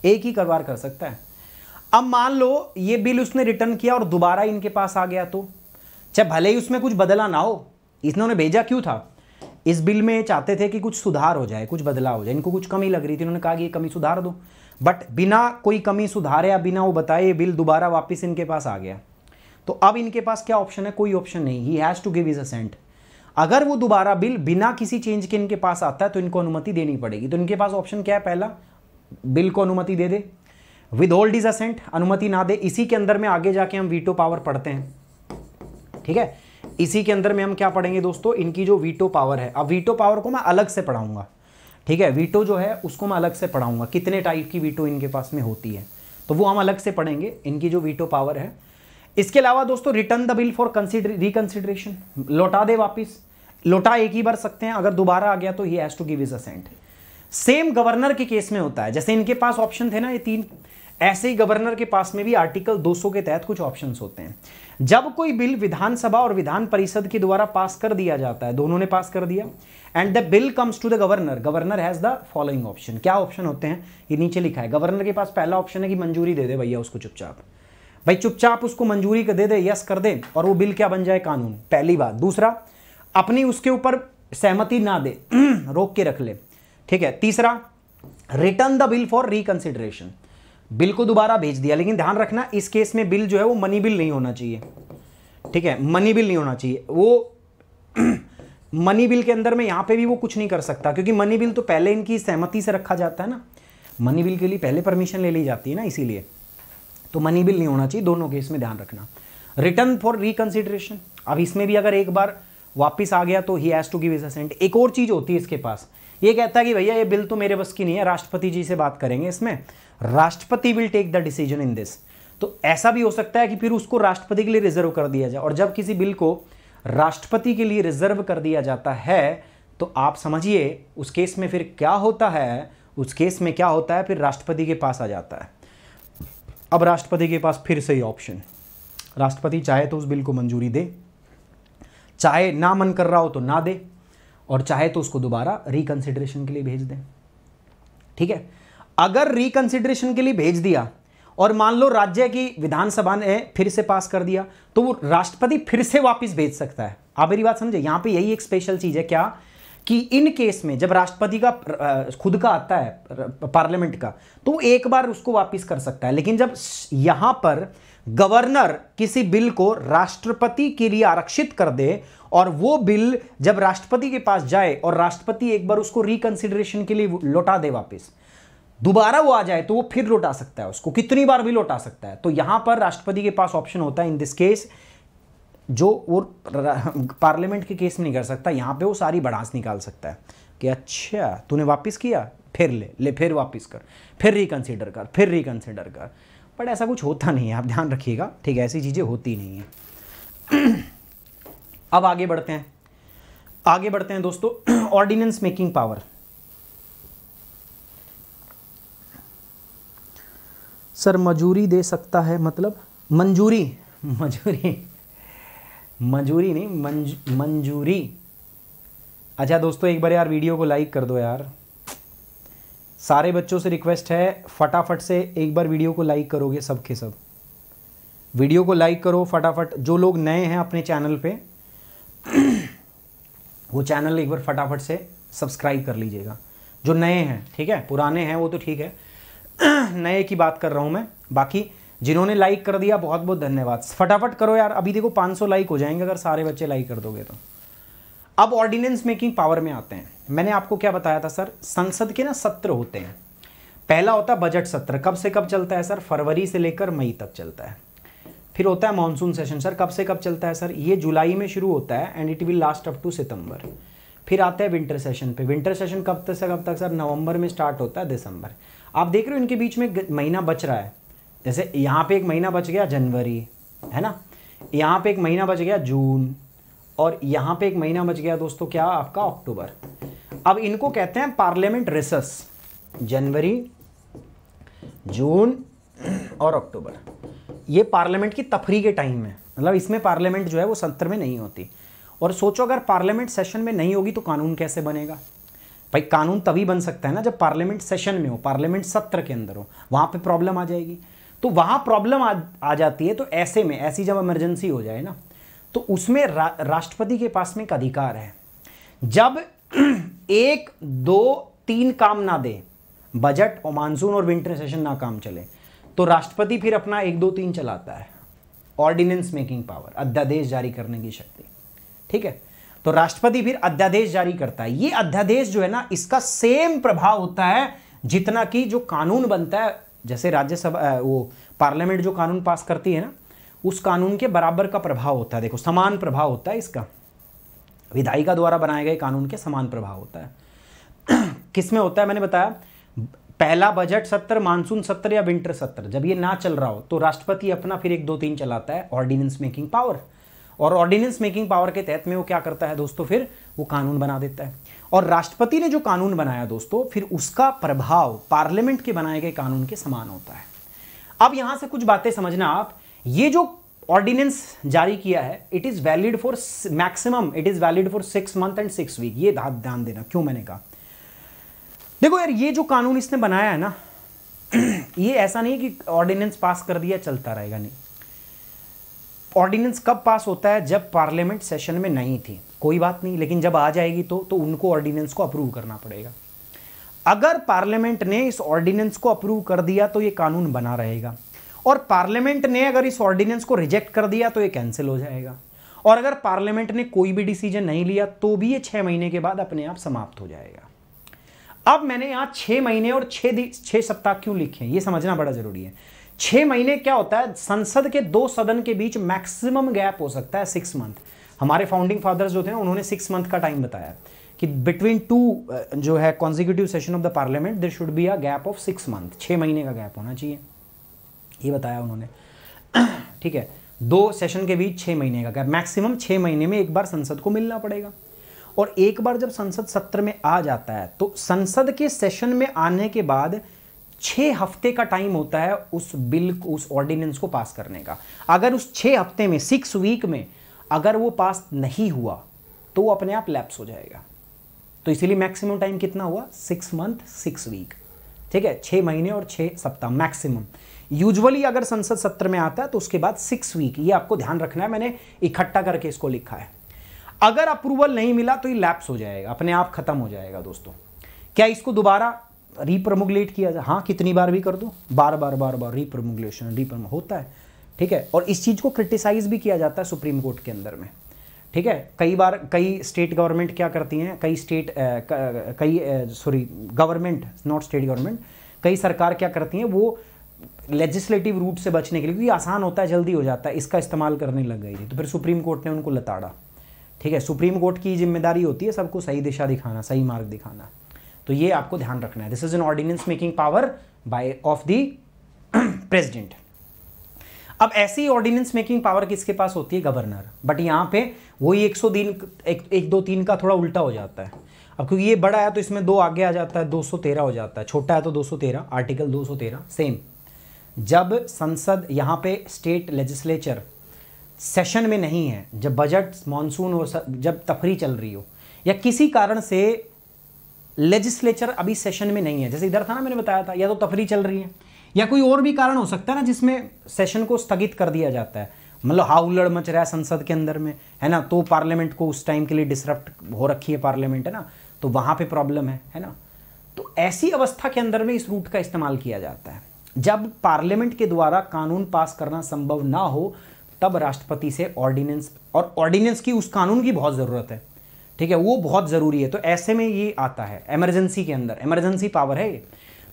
एक ही बार कर सकता है अब मान लो ये बिल उसने रिटर्न किया और दोबारा इनके पास आ गया तो चाहे भले ही उसमें कुछ बदला ना हो इसने उन्हें भेजा क्यों था इस बिल में चाहते थे कि कुछ सुधार हो जाए कुछ बदलाव हो जाए इनको कुछ कमी लग रही थी उन्होंने कहा कि ये कमी सुधार दो बट बिना कोई कमी सुधारे या बिना वो बताए ये बिल दोबारा वापस इनके पास आ गया तो अब इनके पास क्या ऑप्शन है कोई ऑप्शन नहीं he has to give his assent अगर वो दोबारा बिल बिना किसी चेंज के इनके पास आता है तो इनको अनुमति देनी पड़ेगी तो इनके पास ऑप्शन क्या है पहला बिल को अनुमति दे दे विद होल्ड इज असेंट अनुमति ना दे इसी के अंदर में आगे जाके हम वीटो पावर पढ़ते हैं ठीक है इसी के अंदर में हम क्या पढ़ेंगे दोस्तों इनकी जो वीटो पावर है अब वीटो पावर को मैं अलग से पढ़ाऊंगा ठीक है वीटो जो है उसको मैं अलग से पढ़ाऊंगा कितने टाइप की वीटो इनके पास में होती है तो वो हम अलग से पढ़ेंगे इनकी जो वीटो पावर है इसके अलावा दोस्तों return the bill for consider reconsideration लौटा दे वापिस लौटा एक ही बार सकते हैं अगर दोबारा आ गया तो he has to give his assent same governor के केस में होता है जैसे इनके पास ऑप्शन थे ना ये तीन ऐसे ही गवर्नर के पास में भी आर्टिकल 200 के तहत कुछ ऑप्शंस होते हैं जब कोई बिल विधानसभा और विधान परिषद के द्वारा पास कर दिया जाता है दोनों ने पास कर दिया and the bill comes to the governor governor has the following option क्या ऑप्शन होते हैं ये नीचे लिखा है गवर्नर के पास पहला ऑप्शन है कि मंजूरी दे दे भैया उसको चुपचाप भाई चुपचाप उसको मंजूरी दे दे यस कर दे और वो बिल क्या बन जाए कानून पहली बात दूसरा अपनी उसके ऊपर सहमति ना दे रोक के रख ले ठीक है तीसरा return the bill for reconsideration bill को दोबारा भेज दिया लेकिन ध्यान रखना इस केस में बिल जो है वो मनी बिल नहीं होना चाहिए ठीक है मनी बिल नहीं होना चाहिए वो मनी बिल के अंदर में यहाँ पे भी वो कुछ नहीं कर सकता क्योंकि मनी बिल तो पहले इनकी सहमति से रखा जाता है ना मनी बिल के लिए पहले परमिशन ले ली जाती है ना इसीलिए तो मनी बिल नहीं होना चाहिए दोनों केस में ध्यान रखना रिटर्न फॉर रिकन्सिडरेशन अब इसमें भी अगर एक बार वापस आ गया तो he has to give his assent एक और चीज़ होती है इसके पास ये कहता है कि भैया ये बिल तो मेरे बस की नहीं है राष्ट्रपति जी से बात करेंगे इसमें राष्ट्रपति will take the decision in this तो ऐसा भी हो सकता है कि फिर उसको राष्ट्रपति के लिए रिजर्व कर दिया जाए और जब किसी बिल को राष्ट्रपति के लिए रिजर्व कर दिया जाता है तो आप समझिए उस केस में फिर क्या होता है उस केस में क्या होता है फिर राष्ट्रपति के पास आ जाता है अब राष्ट्रपति के पास फिर से ही ऑप्शन राष्ट्रपति चाहे तो उस बिल को मंजूरी दे चाहे ना मन कर रहा हो तो ना दे और चाहे तो उसको दोबारा रिकंसिडरेशन के लिए भेज दें ठीक है अगर रिकंसिडरेशन के लिए भेज दिया और मान लो राज्य की विधानसभा ने फिर से पास कर दिया तो वो राष्ट्रपति फिर से वापस भेज सकता है आप मेरी बात समझे यहां पे यही एक स्पेशल चीज़ है क्या कि इन केस में जब राष्ट्रपति का खुद का आता है पार्लियामेंट का तो एक बार उसको वापस कर सकता है लेकिन जब यहां पर गवर्नर किसी बिल को राष्ट्रपति के लिए आरक्षित कर दे और वो बिल जब राष्ट्रपति के पास जाए और राष्ट्रपति एक बार उसको रिकंसिडरेशन के लिए लौटा दे वापस दोबारा वो आ जाए तो वो फिर लौटा सकता है उसको कितनी बार भी लौटा सकता है तो यहां पर राष्ट्रपति के पास ऑप्शन होता है इन दिस केस जो वो पार्लियामेंट के केस में नहीं कर सकता यहां पे वो सारी बढ़ांस निकाल सकता है कि अच्छा तूने वापस किया फिर ले ले फिर वापस कर फिर रिकन्सिडर कर फिर रिकन्सिडर कर बट ऐसा कुछ होता नहीं है आप ध्यान रखिएगा ठीक है ऐसी चीज़ें होती नहीं है अब आगे बढ़ते हैं आगे बढ़ते हैं दोस्तों ऑर्डिनेंस मेकिंग पावर सर मजूरी दे सकता है मतलब मंजूरी मजूरी मजूरी नहीं मंज मंजूरी अच्छा दोस्तों एक बार यार वीडियो को लाइक कर दो यार सारे बच्चों से रिक्वेस्ट है फटाफट से एक बार वीडियो को लाइक करोगे सब के सब वीडियो को लाइक करो फटाफट जो लोग नए हैं अपने चैनल पे वो चैनल एक बार फटाफट से सब्सक्राइब कर लीजिएगा जो नए हैं ठीक है पुराने हैं वो तो ठीक है नए की बात कर रहा हूं मैं बाकी जिन्होंने लाइक कर दिया बहुत बहुत धन्यवाद फटाफट करो यार अभी देखो 500 लाइक हो जाएंगे अगर सारे बच्चे लाइक कर दोगे तो अब ऑर्डिनेंस मेकिंग पावर में आते हैं मैंने आपको क्या बताया था सर संसद के ना सत्र होते हैं पहला होता है बजट सत्र कब से कब चलता है सर फरवरी से लेकर मई तक चलता है फिर होता है मानसून सेशन सर कब से कब चलता है सर ये जुलाई में शुरू होता है and it will last up to September फिर आते हैं विंटर सेशन पे विंटर सेशन कब तक से कब तक सर नवंबर में स्टार्ट होता है दिसंबर आप देख रहे हो इनके बीच में महीना बच रहा है जैसे यहाँ पे एक महीना बच गया जनवरी है ना यहाँ पे एक महीना बच गया जून और यहाँ पे एक महीना बच गया दोस्तों क्या आपका अक्टूबर अब इनको कहते हैं पार्लियामेंट रिसस जनवरी जून और अक्टूबर ये पार्लियामेंट की तफरी के टाइम में मतलब इसमें पार्लियामेंट जो है वो सत्र में नहीं होती और सोचो अगर पार्लियामेंट सेशन में नहीं होगी तो कानून कैसे बनेगा भाई कानून तभी बन सकता है ना जब पार्लियामेंट सेशन में हो पार्लियामेंट सत्र के अंदर हो वहाँ पे प्रॉब्लम आ जाएगी तो वहाँ प्रॉब्लम आ, आ जाती है तो ऐसे में ऐसी जब इमरजेंसी हो जाए ना तो उसमें रा, राष्ट्रपति के पास में एक अधिकार है जब एक दो तीन काम ना दे बजट और मानसून और विंटर सेशन ना काम चले तो राष्ट्रपति फिर अपना एक दो तीन चलाता है ऑर्डिनेंस मेकिंग पावर अध्यादेश जारी करने की शक्ति ठीक है तो राष्ट्रपति फिर अध्यादेश जारी करता है ये अध्यादेश जो है ना इसका सेम प्रभाव होता है जितना कि जो कानून बनता है जैसे राज्यसभा वो पार्लियामेंट जो कानून पास करती है ना उस कानून के बराबर का प्रभाव होता है देखो समान प्रभाव होता है इसका विधायिका द्वारा बनाए गए कानून के समान प्रभाव होता है किसमें होता है मैंने बताया पहला बजट सत्र मानसून सत्र या विंटर सत्र जब ये ना चल रहा हो तो राष्ट्रपति अपना फिर एक दो तीन चलाता है ऑर्डिनेंस मेकिंग पावर और ऑर्डिनेंस मेकिंग पावर के तहत में वो क्या करता है दोस्तों फिर वो कानून बना देता है और राष्ट्रपति ने जो कानून बनाया दोस्तों फिर उसका प्रभाव पार्लियामेंट के बनाए गए कानून के समान होता है अब यहां से कुछ बातें समझना आप ये जो ऑर्डिनेंस जारी किया है it is valid for maximum it is valid for six month and six week ये ध्यान देना क्यों मैंने कहा देखो यार ये जो कानून इसने बनाया है ना ये ऐसा नहीं कि ऑर्डिनेंस पास कर दिया चलता रहेगा नहीं ऑर्डिनेंस कब पास होता है जब पार्लियामेंट सेशन में नहीं थी कोई बात नहीं लेकिन जब आ जाएगी तो तो उनको ऑर्डिनेंस को अप्रूव करना पड़ेगा अगर पार्लियामेंट ने इस ऑर्डिनेंस को अप्रूव कर दिया तो ये कानून बना रहेगा और पार्लियामेंट ने अगर इस ऑर्डिनेंस को रिजेक्ट कर दिया तो ये कैंसिल हो जाएगा और अगर पार्लियामेंट ने कोई भी डिसीजन नहीं लिया तो भी ये छह महीने के बाद अपने आप समाप्त हो जाएगा अब मैंने यहां छह महीने और छह छः सप्ताह क्यों लिखे हैं ये समझना बड़ा ज़रूरी है छह महीने क्या होता है संसद के दो सदन के बीच मैक्सिमम गैप हो सकता है सिक्स मंथ हमारे फाउंडिंग फादर्स जो थे उन्होंने सिक्स मंथ का टाइम बताया कि बिटवीन टू जो है consecutive session of the parliament there should be a gap of six month छह महीने का गैप होना चाहिए ये बताया उन्होंने ठीक है दो सेशन के बीच छह महीने का गैप मैक्सिमम छह महीने में एक बार संसद को मिलना पड़ेगा और एक बार जब संसद सत्र में आ जाता है तो संसद के सेशन में आने के बाद छः हफ्ते का टाइम होता है उस बिल को उस ऑर्डिनेंस को पास करने का अगर उस छः हफ्ते में सिक्स वीक में अगर वो पास नहीं हुआ तो वो अपने आप लैप्स हो जाएगा तो इसीलिए मैक्सिमम टाइम कितना हुआ सिक्स मंथ सिक्स वीक ठीक है छः महीने और छः सप्ताह मैक्सिमम यूजुअली अगर संसद सत्र में आता है तो उसके बाद सिक्स वीक ये आपको ध्यान रखना है मैंने इकट्ठा करके इसको लिखा है अगर अप्रूवल नहीं मिला तो ये लैप्स हो जाएगा अपने आप खत्म हो जाएगा दोस्तों क्या इसको दोबारा रिप्रमोगलेट किया जाए हाँ कितनी बार भी कर दो बार बार बार बार रीप्रमुगलेशन रिप्रम होता है ठीक है और इस चीज़ को क्रिटिसाइज़ भी किया जाता है सुप्रीम कोर्ट के अंदर में ठीक है कई बार कई स्टेट गवर्नमेंट क्या करती हैं कई स्टेट कई sorry government not state government कई सरकार क्या करती हैं वो लेजिस्लेटिव रूट से बचने के लिए क्योंकि आसान होता है जल्दी हो जाता है इसका इस्तेमाल करने लग गई थी तो फिर सुप्रीम कोर्ट ने उनको लताड़ा ठीक है सुप्रीम कोर्ट की जिम्मेदारी होती है सबको सही दिशा दिखाना सही मार्ग दिखाना तो ये आपको ध्यान रखना है this is an ordinance making power by of the president अब ऐसी ऑर्डिनेंस मेकिंग पावर किसके पास होती है गवर्नर बट यहां पे वही एक सौ एक, एक दो तीन का थोड़ा उल्टा हो जाता है अब क्योंकि ये बड़ा है तो इसमें दो आगे आ जाता है 213 हो जाता है छोटा है तो 213 आर्टिकल 213 सेम जब संसद यहां पे स्टेट लेजिस्लेचर सेशन में नहीं है जब बजट मानसून और जब तफरी चल रही हो या किसी कारण से लेजिस्लेचर अभी सेशन में नहीं है जैसे इधर था ना मैंने बताया था या तो तफरी चल रही है या कोई और भी कारण हो सकता है ना जिसमें सेशन को स्थगित कर दिया जाता है मतलब हाउलड़ मच रहा है संसद के अंदर में है ना तो पार्लियामेंट को उस टाइम के लिए डिसरप्ट हो रखी है पार्लियामेंट है ना तो वहाँ पे प्रॉब्लम है है ना तो ऐसी अवस्था के अंदर में इस रूट का इस्तेमाल किया जाता है जब पार्लियामेंट के द्वारा कानून पास करना संभव ना हो तब राष्ट्रपति से ऑर्डिनेंस और ऑर्डिनेंस की उस कानून की बहुत ज़रूरत है ठीक है वो बहुत ज़रूरी है तो ऐसे में ये आता है एमरजेंसी के अंदर एमरजेंसी पावर है ये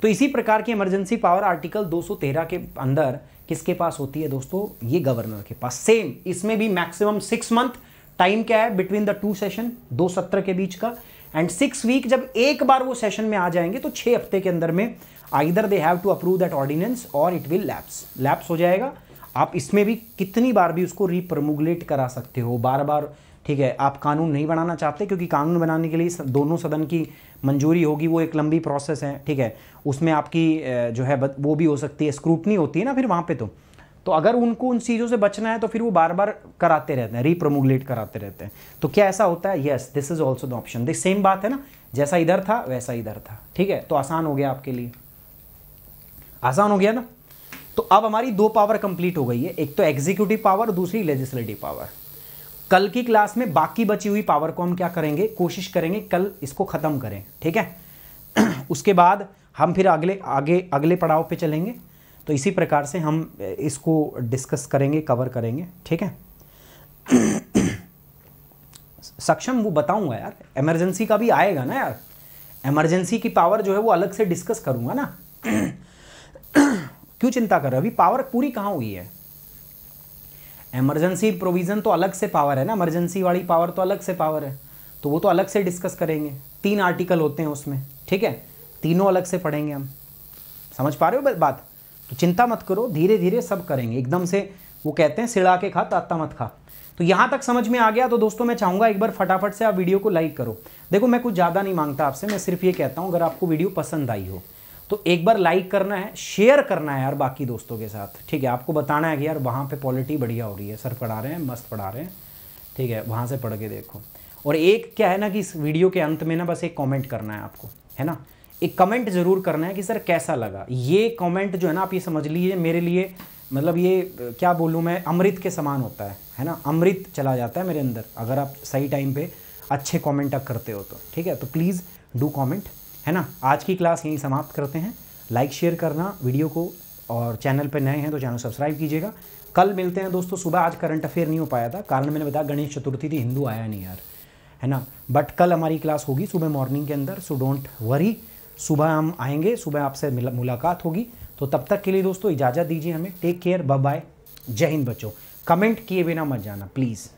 तो इसी प्रकार की इमरजेंसी पावर आर्टिकल 213 के अंदर किसके पास होती है दोस्तों ये गवर्नर के पास सेम इसमें भी मैक्सिमम सिक्स मंथ टाइम क्या है बिटवीन द टू सेशन दो सत्र के बीच का एंड सिक्स वीक जब एक बार वो सेशन में आ जाएंगे तो छः हफ्ते के अंदर में either they have to approve that ordinance और इट विल लैप्स लैप्स हो जाएगा आप इसमें भी कितनी बार भी उसको रिप्रमुगुलेट करा सकते हो बार बार ठीक है आप कानून नहीं बनाना चाहते क्योंकि कानून बनाने के लिए दोनों सदन की मंजूरी होगी वो एक लंबी प्रोसेस है ठीक है उसमें आपकी जो है वो भी हो सकती है स्क्रूटनी होती है ना फिर वहाँ पर तो तो अगर उनको उन चीज़ों से बचना है तो फिर वो बार बार कराते रहते हैं रिप्रोमोगलेट कराते रहते हैं तो क्या ऐसा होता है yes this is also the option this सेम बात है ना जैसा इधर था वैसा इधर था ठीक है तो आसान हो गया आपके लिए आसान हो गया ना तो अब हमारी दो पावर कंप्लीट हो गई है एक तो एग्जीक्यूटिव पावर दूसरी लेजिस्लेटिव पावर कल की क्लास में बाकी बची हुई पावर को हम क्या करेंगे कोशिश करेंगे कल इसको ख़त्म करें ठीक है उसके बाद हम फिर अगले आगे अगले पड़ाव पे चलेंगे तो इसी प्रकार से हम इसको डिस्कस करेंगे कवर करेंगे ठीक है सक्षम वो बताऊंगा यार इमरजेंसी का भी आएगा ना यार इमरजेंसी की पावर जो है वो अलग से डिस्कस करूंगा ना क्यों चिंता कर रहे अभी पावर पूरी कहाँ हुई है एमरजेंसी प्रोविज़न तो अलग से पावर है ना एमरजेंसी वाली पावर तो अलग से पावर है तो वो तो अलग से डिस्कस करेंगे तीन आर्टिकल होते हैं उसमें ठीक है तीनों अलग से पढ़ेंगे हम समझ पा रहे हो बात तो चिंता मत करो धीरे धीरे सब करेंगे एकदम से वो कहते हैं सिड़ा के खा तात्ता मत खा तो यहाँ तक समझ में आ गया तो दोस्तों मैं चाहूँगा एक बार फटाफट से आप वीडियो को लाइक करो देखो मैं कुछ ज़्यादा नहीं मांगता आपसे मैं सिर्फ ये कहता हूँ अगर आपको वीडियो पसंद आई हो तो एक बार लाइक करना है शेयर करना है यार बाकी दोस्तों के साथ ठीक है आपको बताना है कि यार वहाँ पे क्वालिटी बढ़िया हो रही है सर पढ़ा रहे हैं मस्त पढ़ा रहे हैं ठीक है वहाँ से पढ़ के देखो और एक क्या है ना कि इस वीडियो के अंत में ना बस एक कॉमेंट करना है आपको है ना एक कमेंट ज़रूर करना है कि सर कैसा लगा ये कॉमेंट जो है ना आप ये समझ लीजिए मेरे लिए मतलब ये क्या बोलूँ मैं अमृत के समान होता है है ना अमृत चला जाता है मेरे अंदर अगर आप सही टाइम पर अच्छे कॉमेंट आप करते हो तो ठीक है तो प्लीज़ डू कॉमेंट है ना आज की क्लास यहीं समाप्त करते हैं लाइक शेयर करना वीडियो को और चैनल पर नए हैं तो चैनल सब्सक्राइब कीजिएगा कल मिलते हैं दोस्तों सुबह आज करंट अफेयर नहीं हो पाया था कारण मैंने बताया गणेश चतुर्थी थी हिंदू आया नहीं यार है ना बट कल हमारी क्लास होगी सुबह मॉर्निंग के अंदर सो डोंट वरी सुबह हम आएंगे सुबह आपसे मुलाकात होगी तो तब तक के लिए दोस्तों इजाज़त दीजिए हमें टेक केयर बाय बाय जय हिंद बच्चों कमेंट किए बिना मत जाना प्लीज़